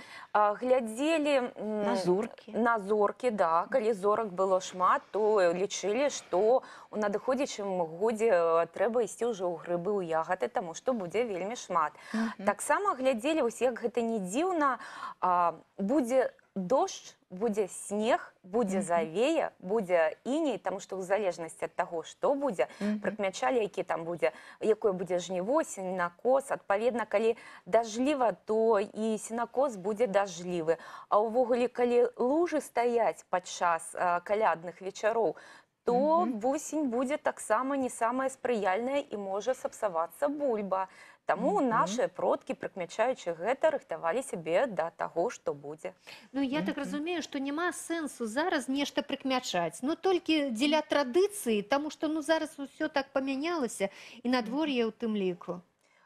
глядзелі на зоркі на зоркі да калі зорак было шмат то лічылі што у надыходзячым годзе э, трэба ісці ўжо ў грыбы ў ягады таму што будзе вельмі шмат таксама глядзелі ўсе гэта не дзіўна будзе на дождж будзе снег будзе завея будзе іней таму што ў залежнасці ад таго што будзе прыкмячалі які там будзе якое будзе жнівосень накос адпаведна калі дажліва то і сенакос будзе дажлівы а ўвогуле калі лужы стаяць падчас э, калядных вечароў то вусень будзе таксама не самая спрыяльная і можа сапсавацца бульба то Таму mm -hmm. нашыя продкі, прыкмячаючы гэта, рыхтавалі сябе да таго, што будзе. Ну я mm -hmm. так разумею, што няма сэнсу зараз нешта прыкмячаць, но ну, толькі дзеля традыцыі, таму што ну зараз усё так памянялася і надвор'е ў тым ліку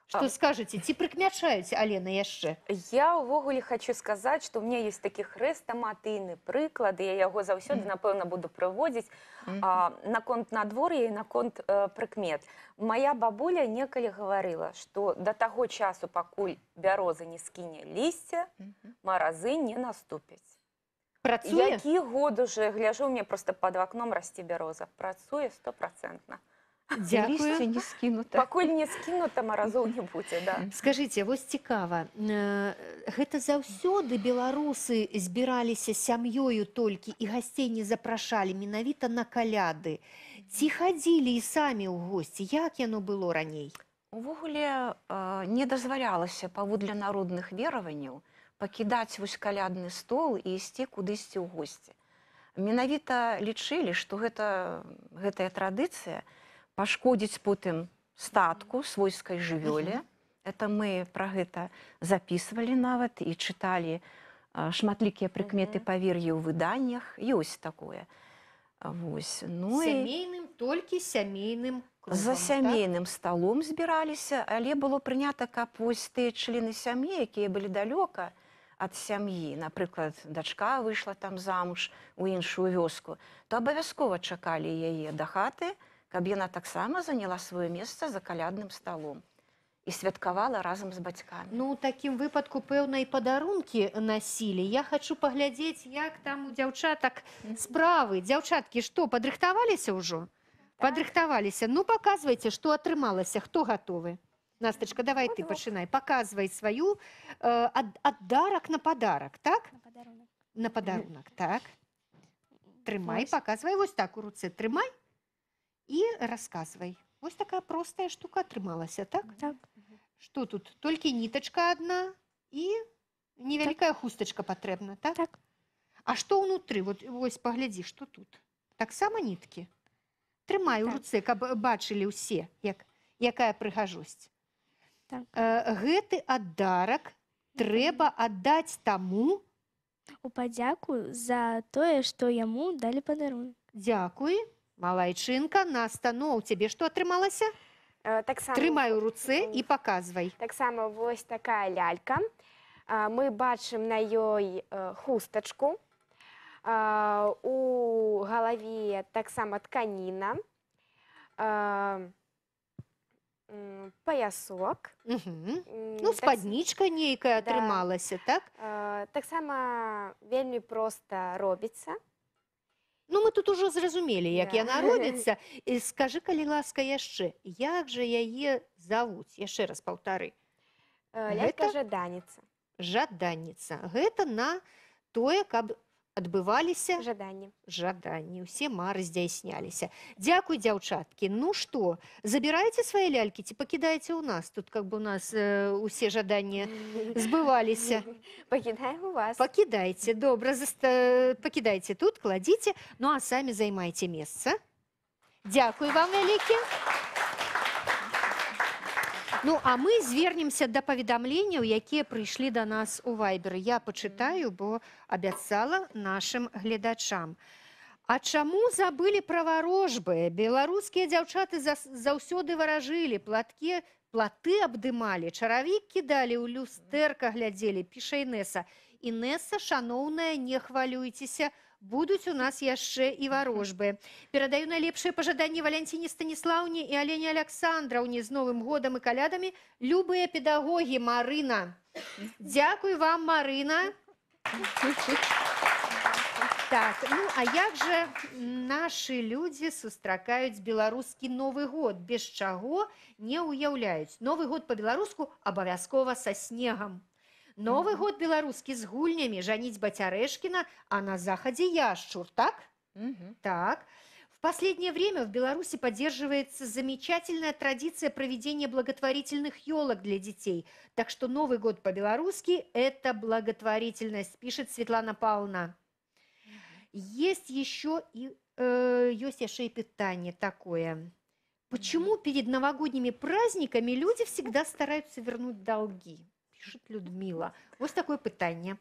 что а. скажете ці прыкмячаюць алена яшчэ я увогуле хочу сказаць что мне есть такі хрэстаматыйны прыклады я яго заўсёды напэўна буду праводзіць mm -hmm. наконт надвор'я і наконт э, прыкмет моя бабуля некалі гаварыла что до таго часу пакуль бярозы не скіне лісця маразы не наступяць Працуе? які год уже гляжу мне просто под в акном расці бяроза працуе стопроцентна Дзяліся не скінута. Пакуль не скінута маразоў не будзе. Да. Скажыце, вось цікава. Гэта э, заўсёды беларусы збіраліся сям'ёю толькі і гасцей не запрашалі менавіта на каляды. Ці хадзілі і самі ў госці, як яно было раней. Увогуле э, не дазвалялася паводле народных вераванняў пакідаць вось калядны стол і ісці кудысьці ў госці. Менавіта лічылі, што гэта гэтая традыцыя, пашкодзіць потым статку свойскай жывёле это мы пра гэта записывалі нават і чыталі шматлікія прыкметы павер'і ў выданнях ёсць такое восьось ну ім толькі сямейным за так? сямейным так? сталом збіраліся але было прынята каб вось тыя члены сям'і якія былі далёка ад сям'і напрыклад дачка выйшла там замуж у іншую вёску то абавязкова чакалі яе дахаты то каб яна таксама заняла свое месца за калядным сталом святкавала разам з бацьками ну такім выпадку пэўнай падарункі насілі я хочу паглядзець як там у дзяўчатак справы дзяўчаткі что падрыхтаваліся ўжо так. падрыхтаваліся ну показывайте что атрымалася хто готовы насточка давай ну, ты пачынай показывай сваю э, ад, аддарак на подарок так на подарунак, на подарунак так трымай вось. показывай вось так у руцы трымай і рассказывай вось такая простая штука атрымалася так что так. тут толькі нітачка одна і невялікая так. хустачка патрэбна так? так а что ўнутры вот вось паглядзі что тут таксама ніткі трымай так. руцэ каб бачылі ўсе як якая прыгажосць так. э, гэты аддарак трэба аддаць таму у падзяку за тое што яму далі падарунак дзякуй Малайчынка, на стану, у цябе што атрымалася? Э, так сам... Трымай у руцэ і паказвай. Таксама вось такая лялька. Э, мы бачым на ёй э, хустачку. У галаве таксама тканіна. Паясок. Угу. Ну, так спаднічка нейкая атрымалася, да. так? Таксама вельмі проста робіцца. Ну мы тут уже зразумелі, як yeah. яна родіцца і скажы калі ласка яшчэ, як жа яе завуць яшчэ раз паўтары. Э, гэта жаданіца. Жаданіца гэта на тое, каб адбываліся жаданні жаданні усе мары здзяйсняліся дзякую дзяўчаткі ну что забіраеце свае лялькі ці пакідаеце ў нас тут как бы у нас э, усе жаданні збываліся [laughs] пакідаем у вас пакідайце добра заста... пакідайце тут кладзіце ну а самі займайце месца дзякуй вам вялікі а Ну а мы звернемся да паведамленняў, якія прыйшлі да нас у вайберы. Я пачытаю, бо абяцала нашым гледачам. А чаму забылі пра варожбы? Беларускія дзяўчаты заўсёды варажылі, платкі платы абдымалі, чаравік кідалі ў люстэрка глядзелі, пішай Неса. І Неса шаноўная, не хвалюйцеся, будуць у нас яшчэ і варожбы перадаю найлепшые пажаданні валянціне станіслаўні і алене александраўні з новым годам і калядамі любыя педагогі марына дзякуй вам марына так ну, а як жа нашы людзі сустракаюць беларускі новы год без чаго не ўяўляюць новы год па-беларуску абавязкова са снегам Новы год беларускі з гульнямі жаніцьба цярэшкіна, а на захадзе яшчур, так? Так. В последнее время в Беларуси поддерживается замечательная традиция проведения благотворительных елок для детей. Так что Новый год по-белорусски – это благотворительность, пишет Светлана Павловна. Есть еще и, э, есть еще и питание такое. Почему перед новогодними праздниками люди всегда стараются вернуть долги? пішуць Людміла. Вось такое пытанне.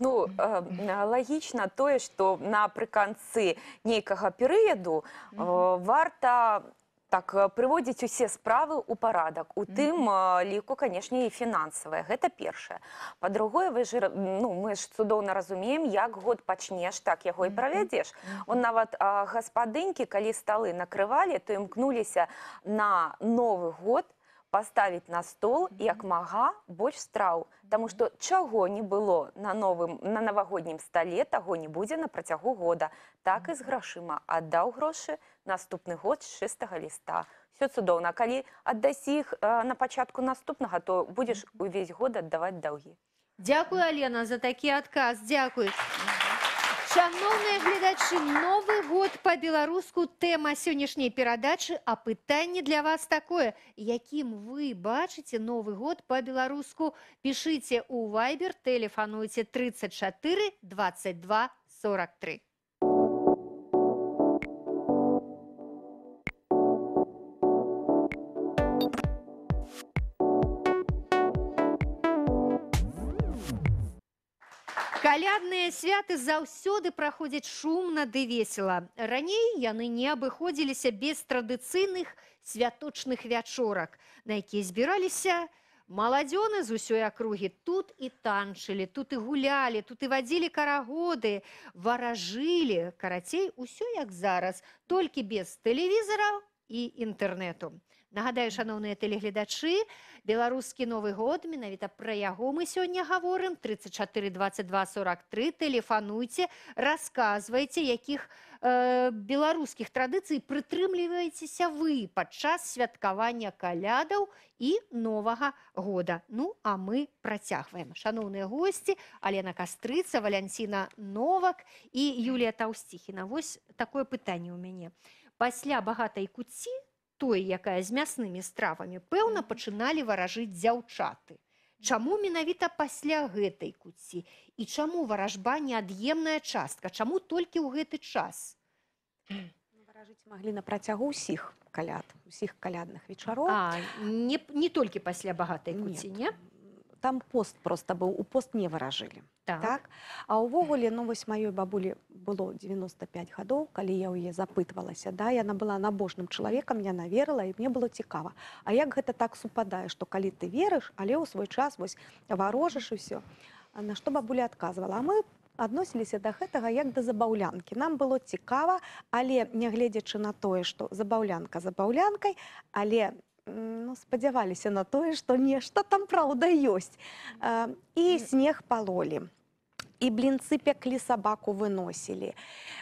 Ну э, лагічна тое, што напрыканцы нейкага перыяду э, варта так э, прыводзіць усе справы ў парадак. У тым ліку, канешне, і фінансавыя, гэта першае. Па-другое, ну, мы ж цудоўна разумеем, як год пачнеш, так яго і правядзеш. Он нават гаспадынькі, калі сталы накрывалі, то імкнуліся на новы год, паставіць на стол як мага больш страў Таму што чаго не было на новым на навагоднім стале таго не будзе на працягу года так і з грашыма аддаў грошы наступны год 6 ліста все цудоўна калі аддасі іх на пачатку наступнага то будзеш увесь год аддаваць даўгі Дякую Алена за такі адказ дзякуюць шановныя гледачы новы год по-беларуску тэма сённяшняй перадачы а пытанне для вас такое якім вы бачыце новы год по-беларуску пішыце у вайбер тэлефануйце 34 22 43 Калядныя святы заўсёды праходзяць шумна ды весела. Раней яны не абыходзіліся без традыцыйных святочных вячорак, на якія збіраліся маладзёны з усёй акругі тут і танчылі, тут і гулялі, тут і вадзілі карагоды, варажылі, карацей усё як зараз, толькі без тэлевізараў і інтэрнэту нагадаю шаноўныя тэлегледачы беларускі новы год менавіта пра яго мы сёння гаворым 34 22 43 тэлефануйце расказвайце якіх э, беларускіх традыцый прытрымліваецеся вы падчас святкавання калядаў і новага года ну а мы працягваем шаноўныя госці алена кастрыца валянціна новак і юлія таўсціхіна вось такое пытанне ў мяне пасля багатай куці на той, якая з мяснымі стравамі, пэўна пачыналі варажыць дзяўчаты. Чаму менавіта пасля гэтай куці і чаму варажба неад'емная частка, чаму толькі ў гэты час? Ну, маглі на працягу ўсіх каляд усіх калядных вечароў не, не толькі пасля багатай муціне там пост просто быў у пост не выражылі так. так а ўвогуле ну вось маёй бабулі было 95 гадоў калі я ўе запытвалася да яна была набожным чалавекам я наверыла і мне было цікава А як гэта так супадае што калі ты верыш але ў свой час вось варожаш усё на што бабуля адказвала мы по адносіліся до да гэтага як да забаўлянкі нам было цікава але нягледзячы на тое што забаўлянка забаўлянкай але ну, спадзяваліся на тое што нешта там праўда ёсць і снег палолі і блінцы пяклі сабаку выносілі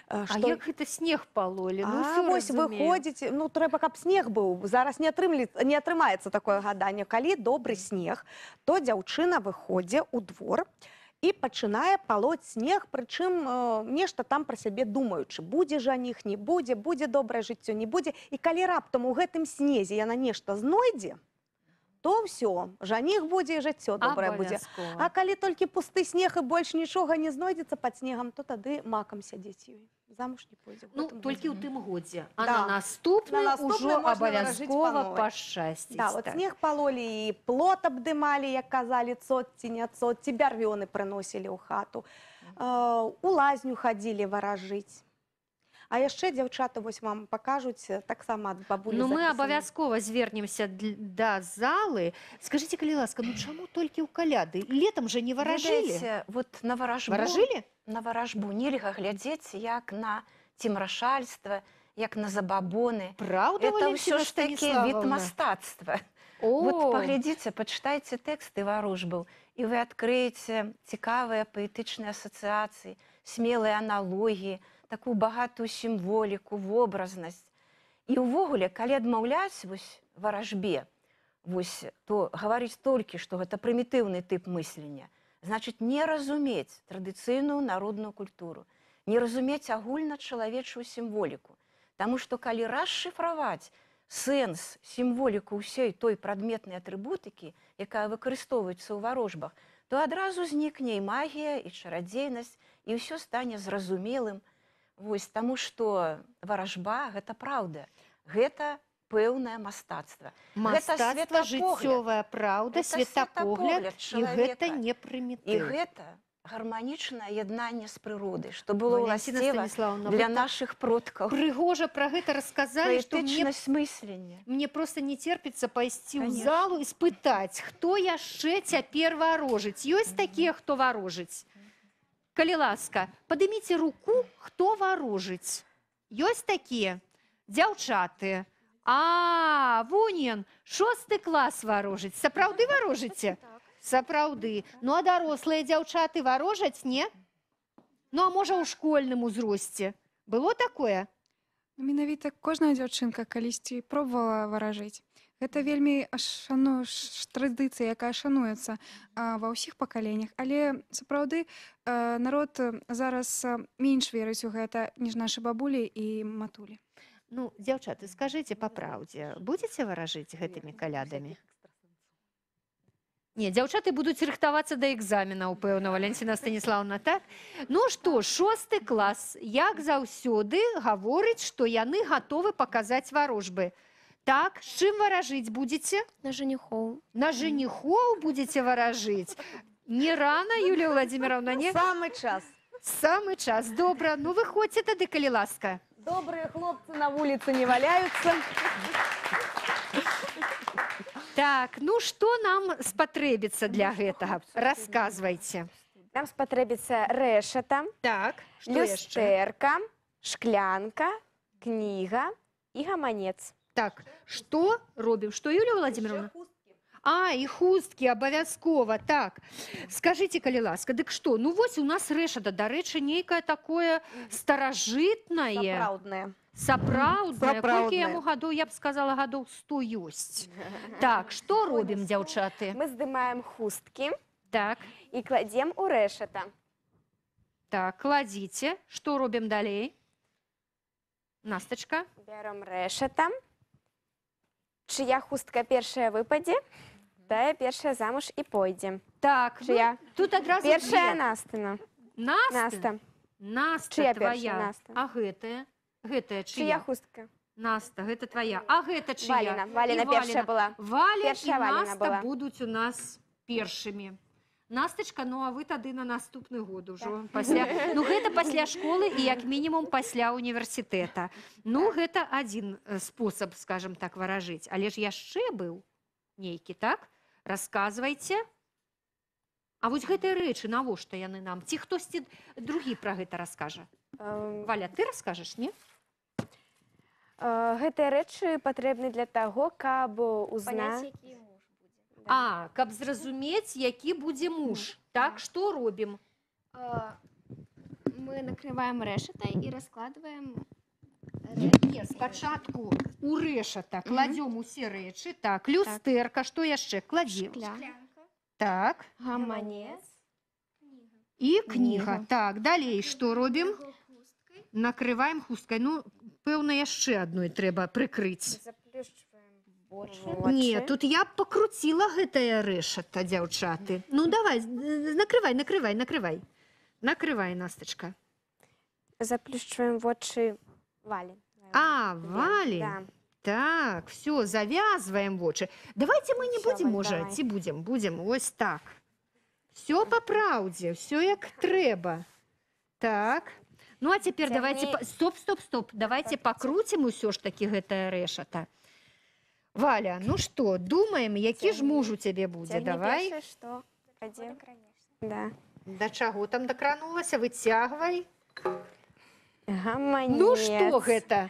што... Э, гэта снег палолі ну, вось выходзіць ну трэба каб снег быў зараз не атрымлі не атрымаецца такое гаданне калі добры снег то дзяўчына выходзе ў двор то і пачынае палоць снег прычым э, нешта там пра сябе думаючы будзе ж о них не будзе будзе добрае жыццё не будзе і калі раптам у гэтым снезе яна нешта знойдзе то то все жаних будзе і жыццё добрае будзе А калі толькі пусты снег і больш нічога не знойдзецца под снегам то тады макам сядзець ёй замуж не пойдзе ну, толькі ў тым годзе а да. наступна на ўжо абавязкова па шчасці да, вот снег палолі і плот абдымалі як казалі цот ці не цот ці бярвёны прыносілі ў хату э, у лазню хадзілі варажыць А яшчэ дзяўчата вось вам пакажуць таксама ад бабу Ну мы абавязкова звернемся да залы скажите калі ласка ну чаму толькі ў каляды летом же не варажыліся вот на варажбу, варажылі на варажбу нельга глядзець як на цемрашальства як на забабоны Праўда это ўсё ж такі від мастацтва вот паглядзіце пачытайце тэксты варожбаў і вы адкрыеце цікавыя паэтычныя асацыяцыі смелыя аналогіі на такую багатую сімволіку вобразнасць і увогуле калі адмаўляць вось варажбе вось то гаварыць толькі што гэта прымітыўны тып мыслення значит не разумець традыцыйную народную культуру не разумець агульначалавечую сімволіку Таму што калі расшыфраваць сэнс сімволіку ўсёй той прадметнай атрыбутыкі якая выкарыстоўваецца ў варожбах то адразу знікне і магія і чарадзейнасць і ўсё стане зразумелым то Вось таму што варажба гэта праўда гэта пэўнае мастацтва мастацтва жыццёвая праўда светапогляд і гэта не прымет і гэта гарманічнае яднанне з прыроды што ну, было ласіслав для так наших продкаў прыгожа пра гэта расказалі штонасць мыслення мне просто не терпіцца пайсці ў залу і спытаць хто яшчэ цяпер варожыць ёсць такія хто варожыць калі ласка падыміце руку хто варожыць ёсць такія дзяўчаты а вунен шосты клас варожыць сапраўды варожыце так. сапраўды ну а дарослыя дзяўчаты варожаць не ну а можа ў школьным узросце было такое менавіта кожная дзяўчынка калісьці пробавала варажыць Гэта вельмі шану традыцыя, якая шануецца ва ўсіх пакаленнях, але сапраўды народ э, зараз менш верыць у гэта ніж нашы бабулі і матулі. Ну дзяўчаты скажыце па праўдзе будзеце варажыць гэтымі калядамі дзяўчаты будуць рыхтавацца да экзамена пэўна валенціна станіславна так ну што шосты клас як заўсёды гаворыць што яны гатовы паказаць варожбы Так, с чым варажыць будзеце? На жаніхоў. На жаніхоў будзеце варажыць. Не рана, Юлія Владзіміраўна, не? Самы час. Самы час. Добра, ну выходзьце тады, калі ласка. Добрыя хлопцы на вуліцы не валяюцца. Так, ну што нам спатрэбіцца для гэтага? Расказвайце. Нам спатрэбіцца рэшата. Так, што яшчэ? Люстэрка, шклянка, кніга і гаманец так что робім что юлю владимировна а і хусткі абавязкова так скажите калі ласка дык что ну вось у нас рэшада дарэчы нейкае такое старажытнае праўднае сапраўдная гадоў я б сказала гадоў 100 ёсць так что робім ну дзяўчаты мы здымаем хусткі так і кладзем у рэшата так кладзіце что робім далей насточка бяром рэша там чья хустка першая выпаде тая першая замуж і пойдзе так ну, чья вы... тут адразу першая ну. настына нас наста нас чья твоя наста? а гэтая гэтая чья, чья хустка наста гэта твоя а гэта чья? валена валена першая была валя першая валена была. будуць у нас першымі а Настачка, ну а вы тады на наступны год ужо так. пасля [laughs] ну гэта пасля школы і як мінімум пасля універсітэта ну так. гэта адзін спосаб скажем так варажыць але ж яшчэ быў нейкі так рассказывайте А вось гэтыя рэчы навошта яны нам ці хтосьці другі пра гэта раскажа валя ты раскажаш не э, гэтыя рэчы патрэбны для таго каб узнаць які А каб зразумець які будзе муж так что робім мы накрываем рэшатай і раскладываем спачатку у рэшата кладём усе рэчы так люстэрка что яшчэ кладзем так гаманец і кніга так далей что робім накрываем хусткай ну пэўна яшчэ адной трэба прыкрыць Не, тут я пакруціла гэтая рэшата, дзяўчаты. Ну давай, накрывай, накрывай, накрывай. Накрывай, Настачка. Заплюшчваем вочы валі. А, валі. Да. Так, все, завязваем вочы. Давайте мы не будзем можа, ці будзем, будзем ось так. Всё па праўдзе, всё як трэба. Так. Ну а цяпер давайте стоп, стоп, стоп. Давайте пакруцім усё ж такі гэтае рэшата. Так. Валя, ну что, думаем, які ж муж у цябе будзе, давай. што? Да. Да чаго там дакранулася, выцягвай. Ну Гаманец. Ну што гэта?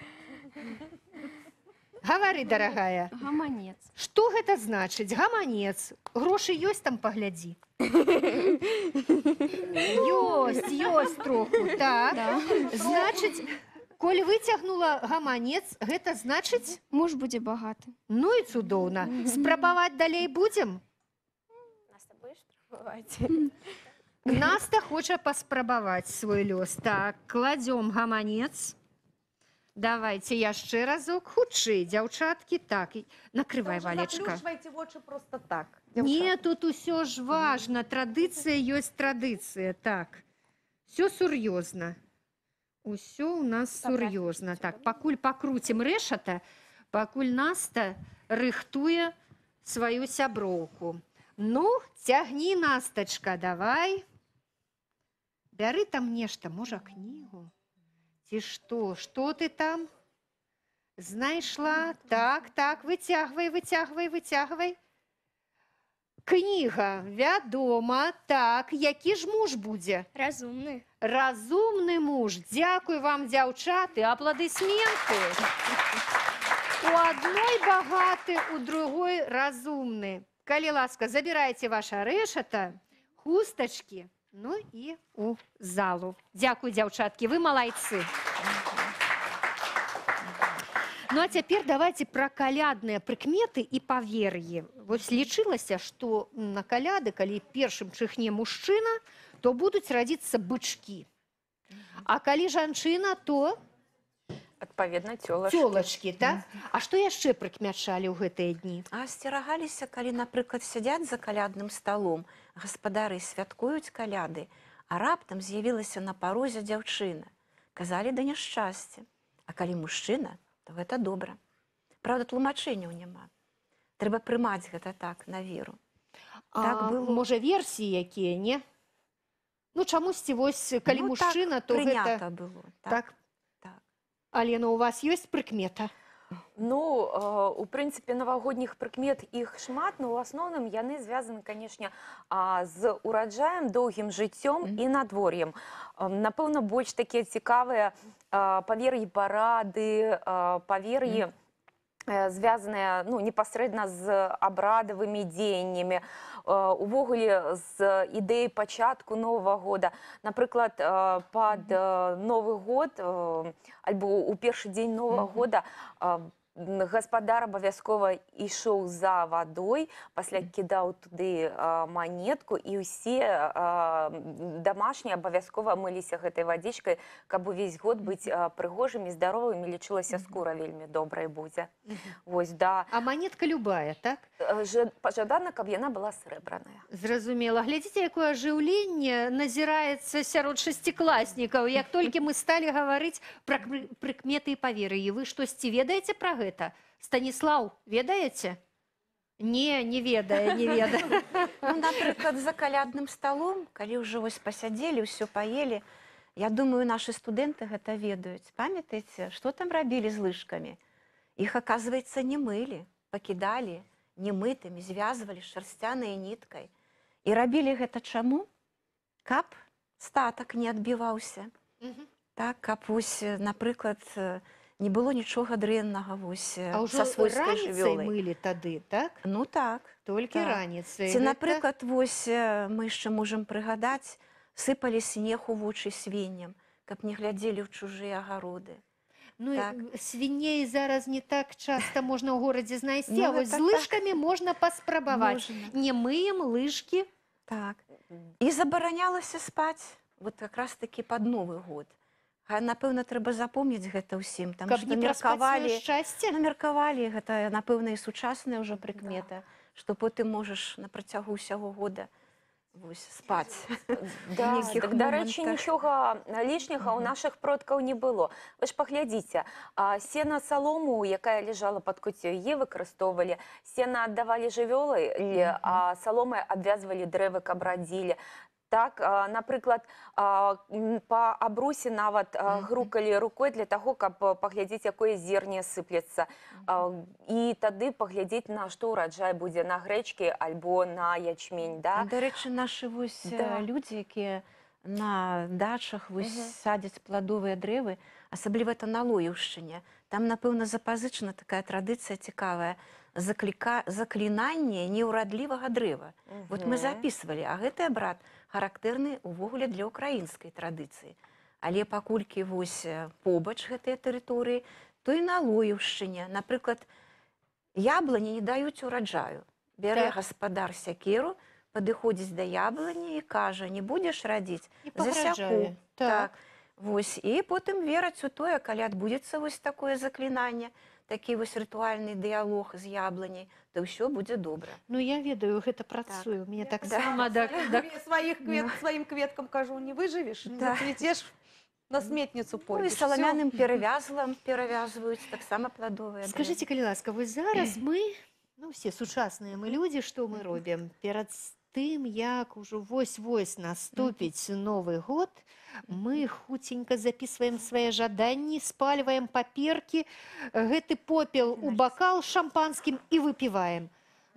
Гавары, дарагая. Гаманец. Што гэта значыць? Гаманец. Грошы ёсць там, паглядзі. Ёсць, [laughs] ёсць троху. Так. Значыць, коль выцягнула гаманец гэта значыць муж будзе багаты ну і цудоўна спрабаваць далей будзем наста хоча паспрабаваць свой лёс так кладём гаманец давайте яшчэ разок хутчэй дзяўчаткі так і накрывай валечка просто так не тут усё ж важна традыцыя ёсць традыцыя так все сур'ёзна ўсё у нас сур'ёзна так пакуль пакруцім рэшата пакуль наста рыхтуе сваю сяброўку ну цягні насточка давай бяры там нешта можа кнігу ці што что ты там знайшла так так выцягвай выцягвай выцягвай кніга вядома так які ж муж будзе разумных разумный муж. Дякую вам, дзяўчаты, аплодисменты. У одной богаты, у другой разумны. Калі ласка, забирайте ваша рэшата, хусточки, ну и у залу. Дякую, дзяўчатки, вы малайцы. Ну а цяпер давайте пра калядныя прыкметы і павер'і. Вось лічылася, што на каляды, калі першым чыхне мужчына, то будуць радзіцца бычкі а калі жанчына то адпаведна цёлачкі так mm -hmm. А што яшчэ прыкмячалі ў гэтыя дні асцерагаліся калі напрыклад сядзяць за калядным сталом гаспадары святкуюць каляды а раптам з'явілася на парозе дзяўчына казалі да няшчасця А калі мужчына то гэта добра Праўда тлумачэнняў няма трэба прымаць гэта так на веру так, а, было... можа версіі якія не то Ну чамусьці вось калі ну, так мужчына так, то гэта... было так, так. так. Алена у вас ёсць прыкмета. Ну у прынцыпе навагодніх прыкмет іх шмат, но ў асноўным яны звязаны, канешне, з ураджаем доўгім жыццём і надвор'ем. Напэўна, больш такія цікавыя павер'і парады, павер'і, mm -hmm звязаная э, ну, непасрэдна з абрадавымі дзеяннямі э, увогуле з ідэй пачатку нового года напрыклад э, под новы год альбо ў першы дзень нового года по гаспадар абавязкова ішоў за вадой пасля кідаў туды манетку і ўсе дамашнія абавязкова мыліся гэтай вадзічкай каб увесь год быць прыгожымі здаровымі лічылася скура вельмі добрая будзе восьось да а манетка любая так пажадана э, каб яна была срэбраная зразумела глядзіце якое ажыўленне назіраецца сярод шасцікласнікаў як толькі мы сталі гаварыць пра прыкметы і паверы і вы штосьці ведаеце пра гэта гэта станіслав ведаеце не не ведае не веда ну, за калядным сталом калі ўжо вось пасядзелі ўсё паелі я думаю нашы студэнты гэта ведаюць памятаеце что там рабілі з лыжкамі іх оказывается не мылі пакідалі немытымі звязвалі шарсцяныя ніткай і рабілі гэта чаму каб статак не адбіваўся так каб вось напрыклад у не было нічога дрэннага вось э, со свой жывёлы мылі тады так ну так толькі так. раніцы ці так? напрыклад вось э, мы яшчэ можемм прыгадаць сыпалі снег у вочы свіннем каб не глядзелі ў чужыя агароды Ну, так. свіней зараз не так часта можна ў горадзе знайсці ну, ну так, з так. лыжкамі так. можна паспрабаваць можна. не мыем лыжкі так і забаранялася спаць вот как раз таки под новы год напэўна трэба запомніць гэта ўсім там не меркавалі шчасце меркавалі гэта напэўна і сучасная ўжо прыкмета да. што потым можаш на працягу ўсяго года вось спаць да, [laughs] так, дарэчы нічога лішняга ў наших продкаў не было вы ж паглядзіце а сена салому якая лежала под куцю е выкарыстоўвалі сена аддавалі жывёлы а саломы абвязвалі дрэвы каб радзілі так напрыклад па абрусе нават грукалі рукой для таго каб паглядзець якое зерне сыплецца і тады паглядзець на што ўраджай будзе на грэчкі альбо на ячмень да дарэчы нашы вось э, да. людзі якія на дачах вось садзяць пладовыя дрэвы асабліва это на лоюшчыне там напэўна запазычна такая традыцыя цікавая закліка заклінанне неўрадлівага дрэва вот мы записывалі а гэтая брат у характэрны увогуле для украінскай традыцыі. Але пакулькі вось побач гэтыя тэрыторыі, то і на лоюшчыне, напрыклад, яблані не даюць ураджаю. Бярэ так. гаспадар сякеру, падыходзіць да яблані і кажа, не будзеш радзіць засяку. Так. Так. Вось і потым вераць у тое, калі адбудзецца вось такое заклінанне, такі вось рытуальны дыялог з яблані то ўсё будзе добра Ну я ведаю гэта так. працую так. мне так да. сама да, да. сваіх квет ну. сваім кветкам кажу не выжывеш да. ідзеш на сметніцу по ну, саламяным перавязлам перавязваюць таксама пладовыя скажитеце калі ласка вы зараз [clears throat] мы ну все сучасныя мы людзі што мы робім перад с тым як ужо вось-вось наступіць новы год мы хуценька записываем свае жаданні спальваем паперки гэты попел у бакал шампанскім і выпиваем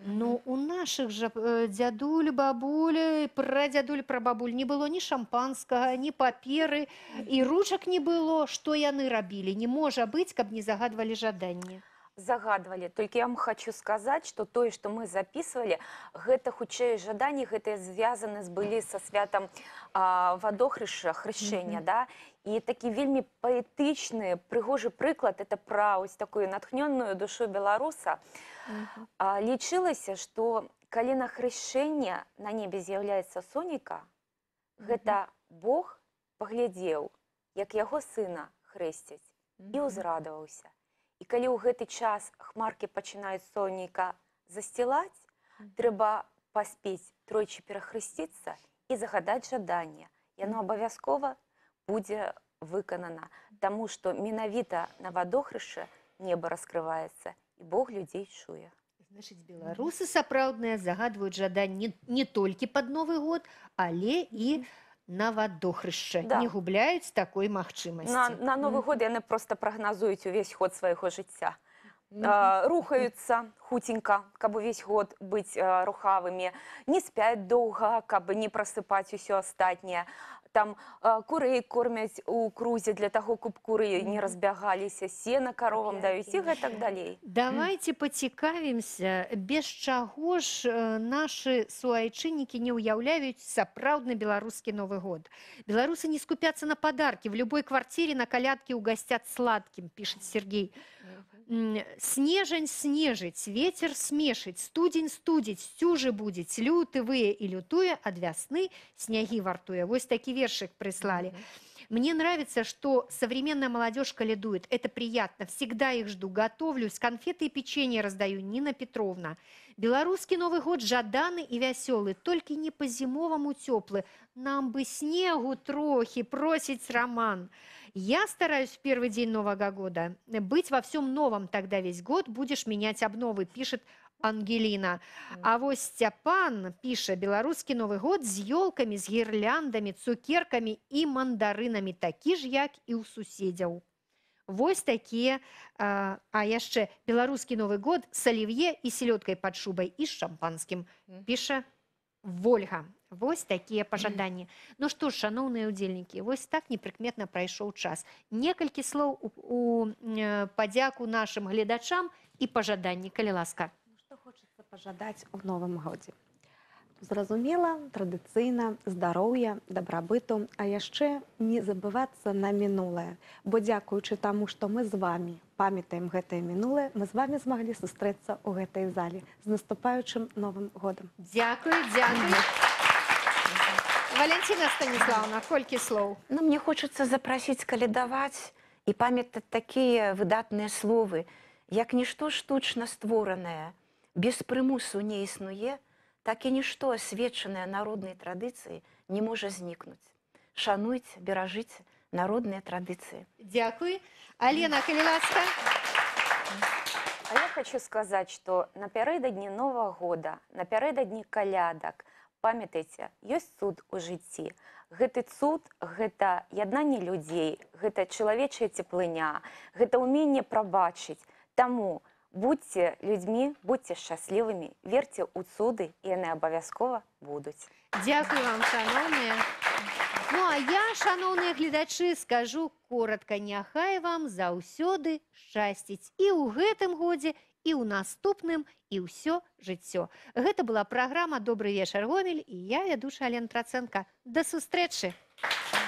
ну у наших жа э, дзядуль бабулі пра дзядуль пра бабуль не было ні шампанскага ні паперы і ручак не было што яны рабілі не можа быць каб не загадвалі жаданні загадвалі только я вам хочу сказаць что тое что мы записывали гэта хутчэй жаданні гэтыя звязаны з былі со святам вадохрыша хрышэння да і такі вельмі паэтычны прыгожы прыклад это праось такую натхнённую душу беларуса лічылася что калена хрышэння на небе з'яўляецца соніка гэта бог паглядзеў як яго сына хрэсцяць і ўзрадаваўся mm -hmm. І калі ў гэты час хмаркі пачынаюць сонейка засцілаць, трэба паспець тройчы перахрысціцца і загадаць жаданне. Яно абавязкова будзе выканана, Таму што менавіта на вадохрышча неба раскрываецца і Бог людзей чуе. Значыць, беларусы сапраўдныя загадваюць жаданні не толькі пад новы год, але і mm -hmm. на водохрыще да. не губляюць такой магчымасці на, на новы год яны просто прагназуюць увесь ход свайго жыцця а, рухаюцца хутенька каб увесь год быць а, рухавымі не спяць доўга каб не прасыпаць усё астатняе там курей кормяць у крузе для таго куб куры не разбягаліся сена каровам даюць і гэтак далей давайте пацікавімся без чаго ж наши суайчыннікі не ўяўляюць сапраўдны беларускі новы год беларусы не скупяцца на подарки в любой квартире на калядке угасцяць сладкім пишет сергей у Снежень снежить, ветер смешить, студень студить, стюжи будет, лютые вы и лютуя, от вясны снеги вартуя. Вот такие вершик прислали. Mm -hmm. Мне нравится, что современная молодежь каледует. Это приятно. Всегда их жду, готовлюсь, конфеты и печенье раздаю. Нина Петровна. Белорусский Новый год жаданы и вясёлы, только не по зимовому теплый. Нам бы снегу трохи, просить роман. Я стараюсь в первый день Нового года быть во всем новом, тогда весь год будешь менять обновы, пишет Ангеліна. А вось Сцяпан піша беларускі новы год з ёлкамі, з гірляндамі, цукеркамі і мандарынамі такі ж як і ў суседзяў. Вось такія а яшчэ беларускі новы год салівье і селёдкай пад шубай і з шампанскім піша ольга вось такія пажаданні Ну што ж шаноўныя ўдзельнікі вось так непрыкметна прайшоў час некалькі слоў у падзяку нашым гледачам і пажаданні калі ласка пожадаць у новым годзе. Зразумела, традыцыйна, здароўя, дабрабыту, а яшчэ не забывацца на мінулае. Бо дзякуючы таму, што мы з вами памятаем гэтае мінулае, мы з вами змаглі сустрэцца ў гэтай залі з наступаючым новым годам. Дякую дзякую. Валенціна Станіслаўна, колькі слоў. Ну, мне хочацца запрасіць калідаваць і памятаць такія выдатныя словы, як нішто штучна створанае без прымусу не існуе, так і нішто асвечанае народнай традыцыі не можа знікнуць. Шануйце, беражыце народныя традыцыі. Дзякуй, Алена Каліласка. А я хочу сказаць, што напярэдадні Нова года, напярэдадні калядак, памятайце, ёсць цуд у жыцці. Гэты цуд гэта яднанне людзей, гэта чалавечая цеплыня, гэта ўменне прабачыць. Таму Будьце людьми, будьце счастливыми, верьте у цуды, и они обовязково будут. Дякую вам, шановные. Ну, а я, шановные глядачи, скажу коротко, нехай вам за усёды счастить и у гэтым годе, и у наступным, и все жыццё. Гэта была программа «Добрый вечер, Гомель», и я, ведущая Алена Троценко. До встречи! Спасибо.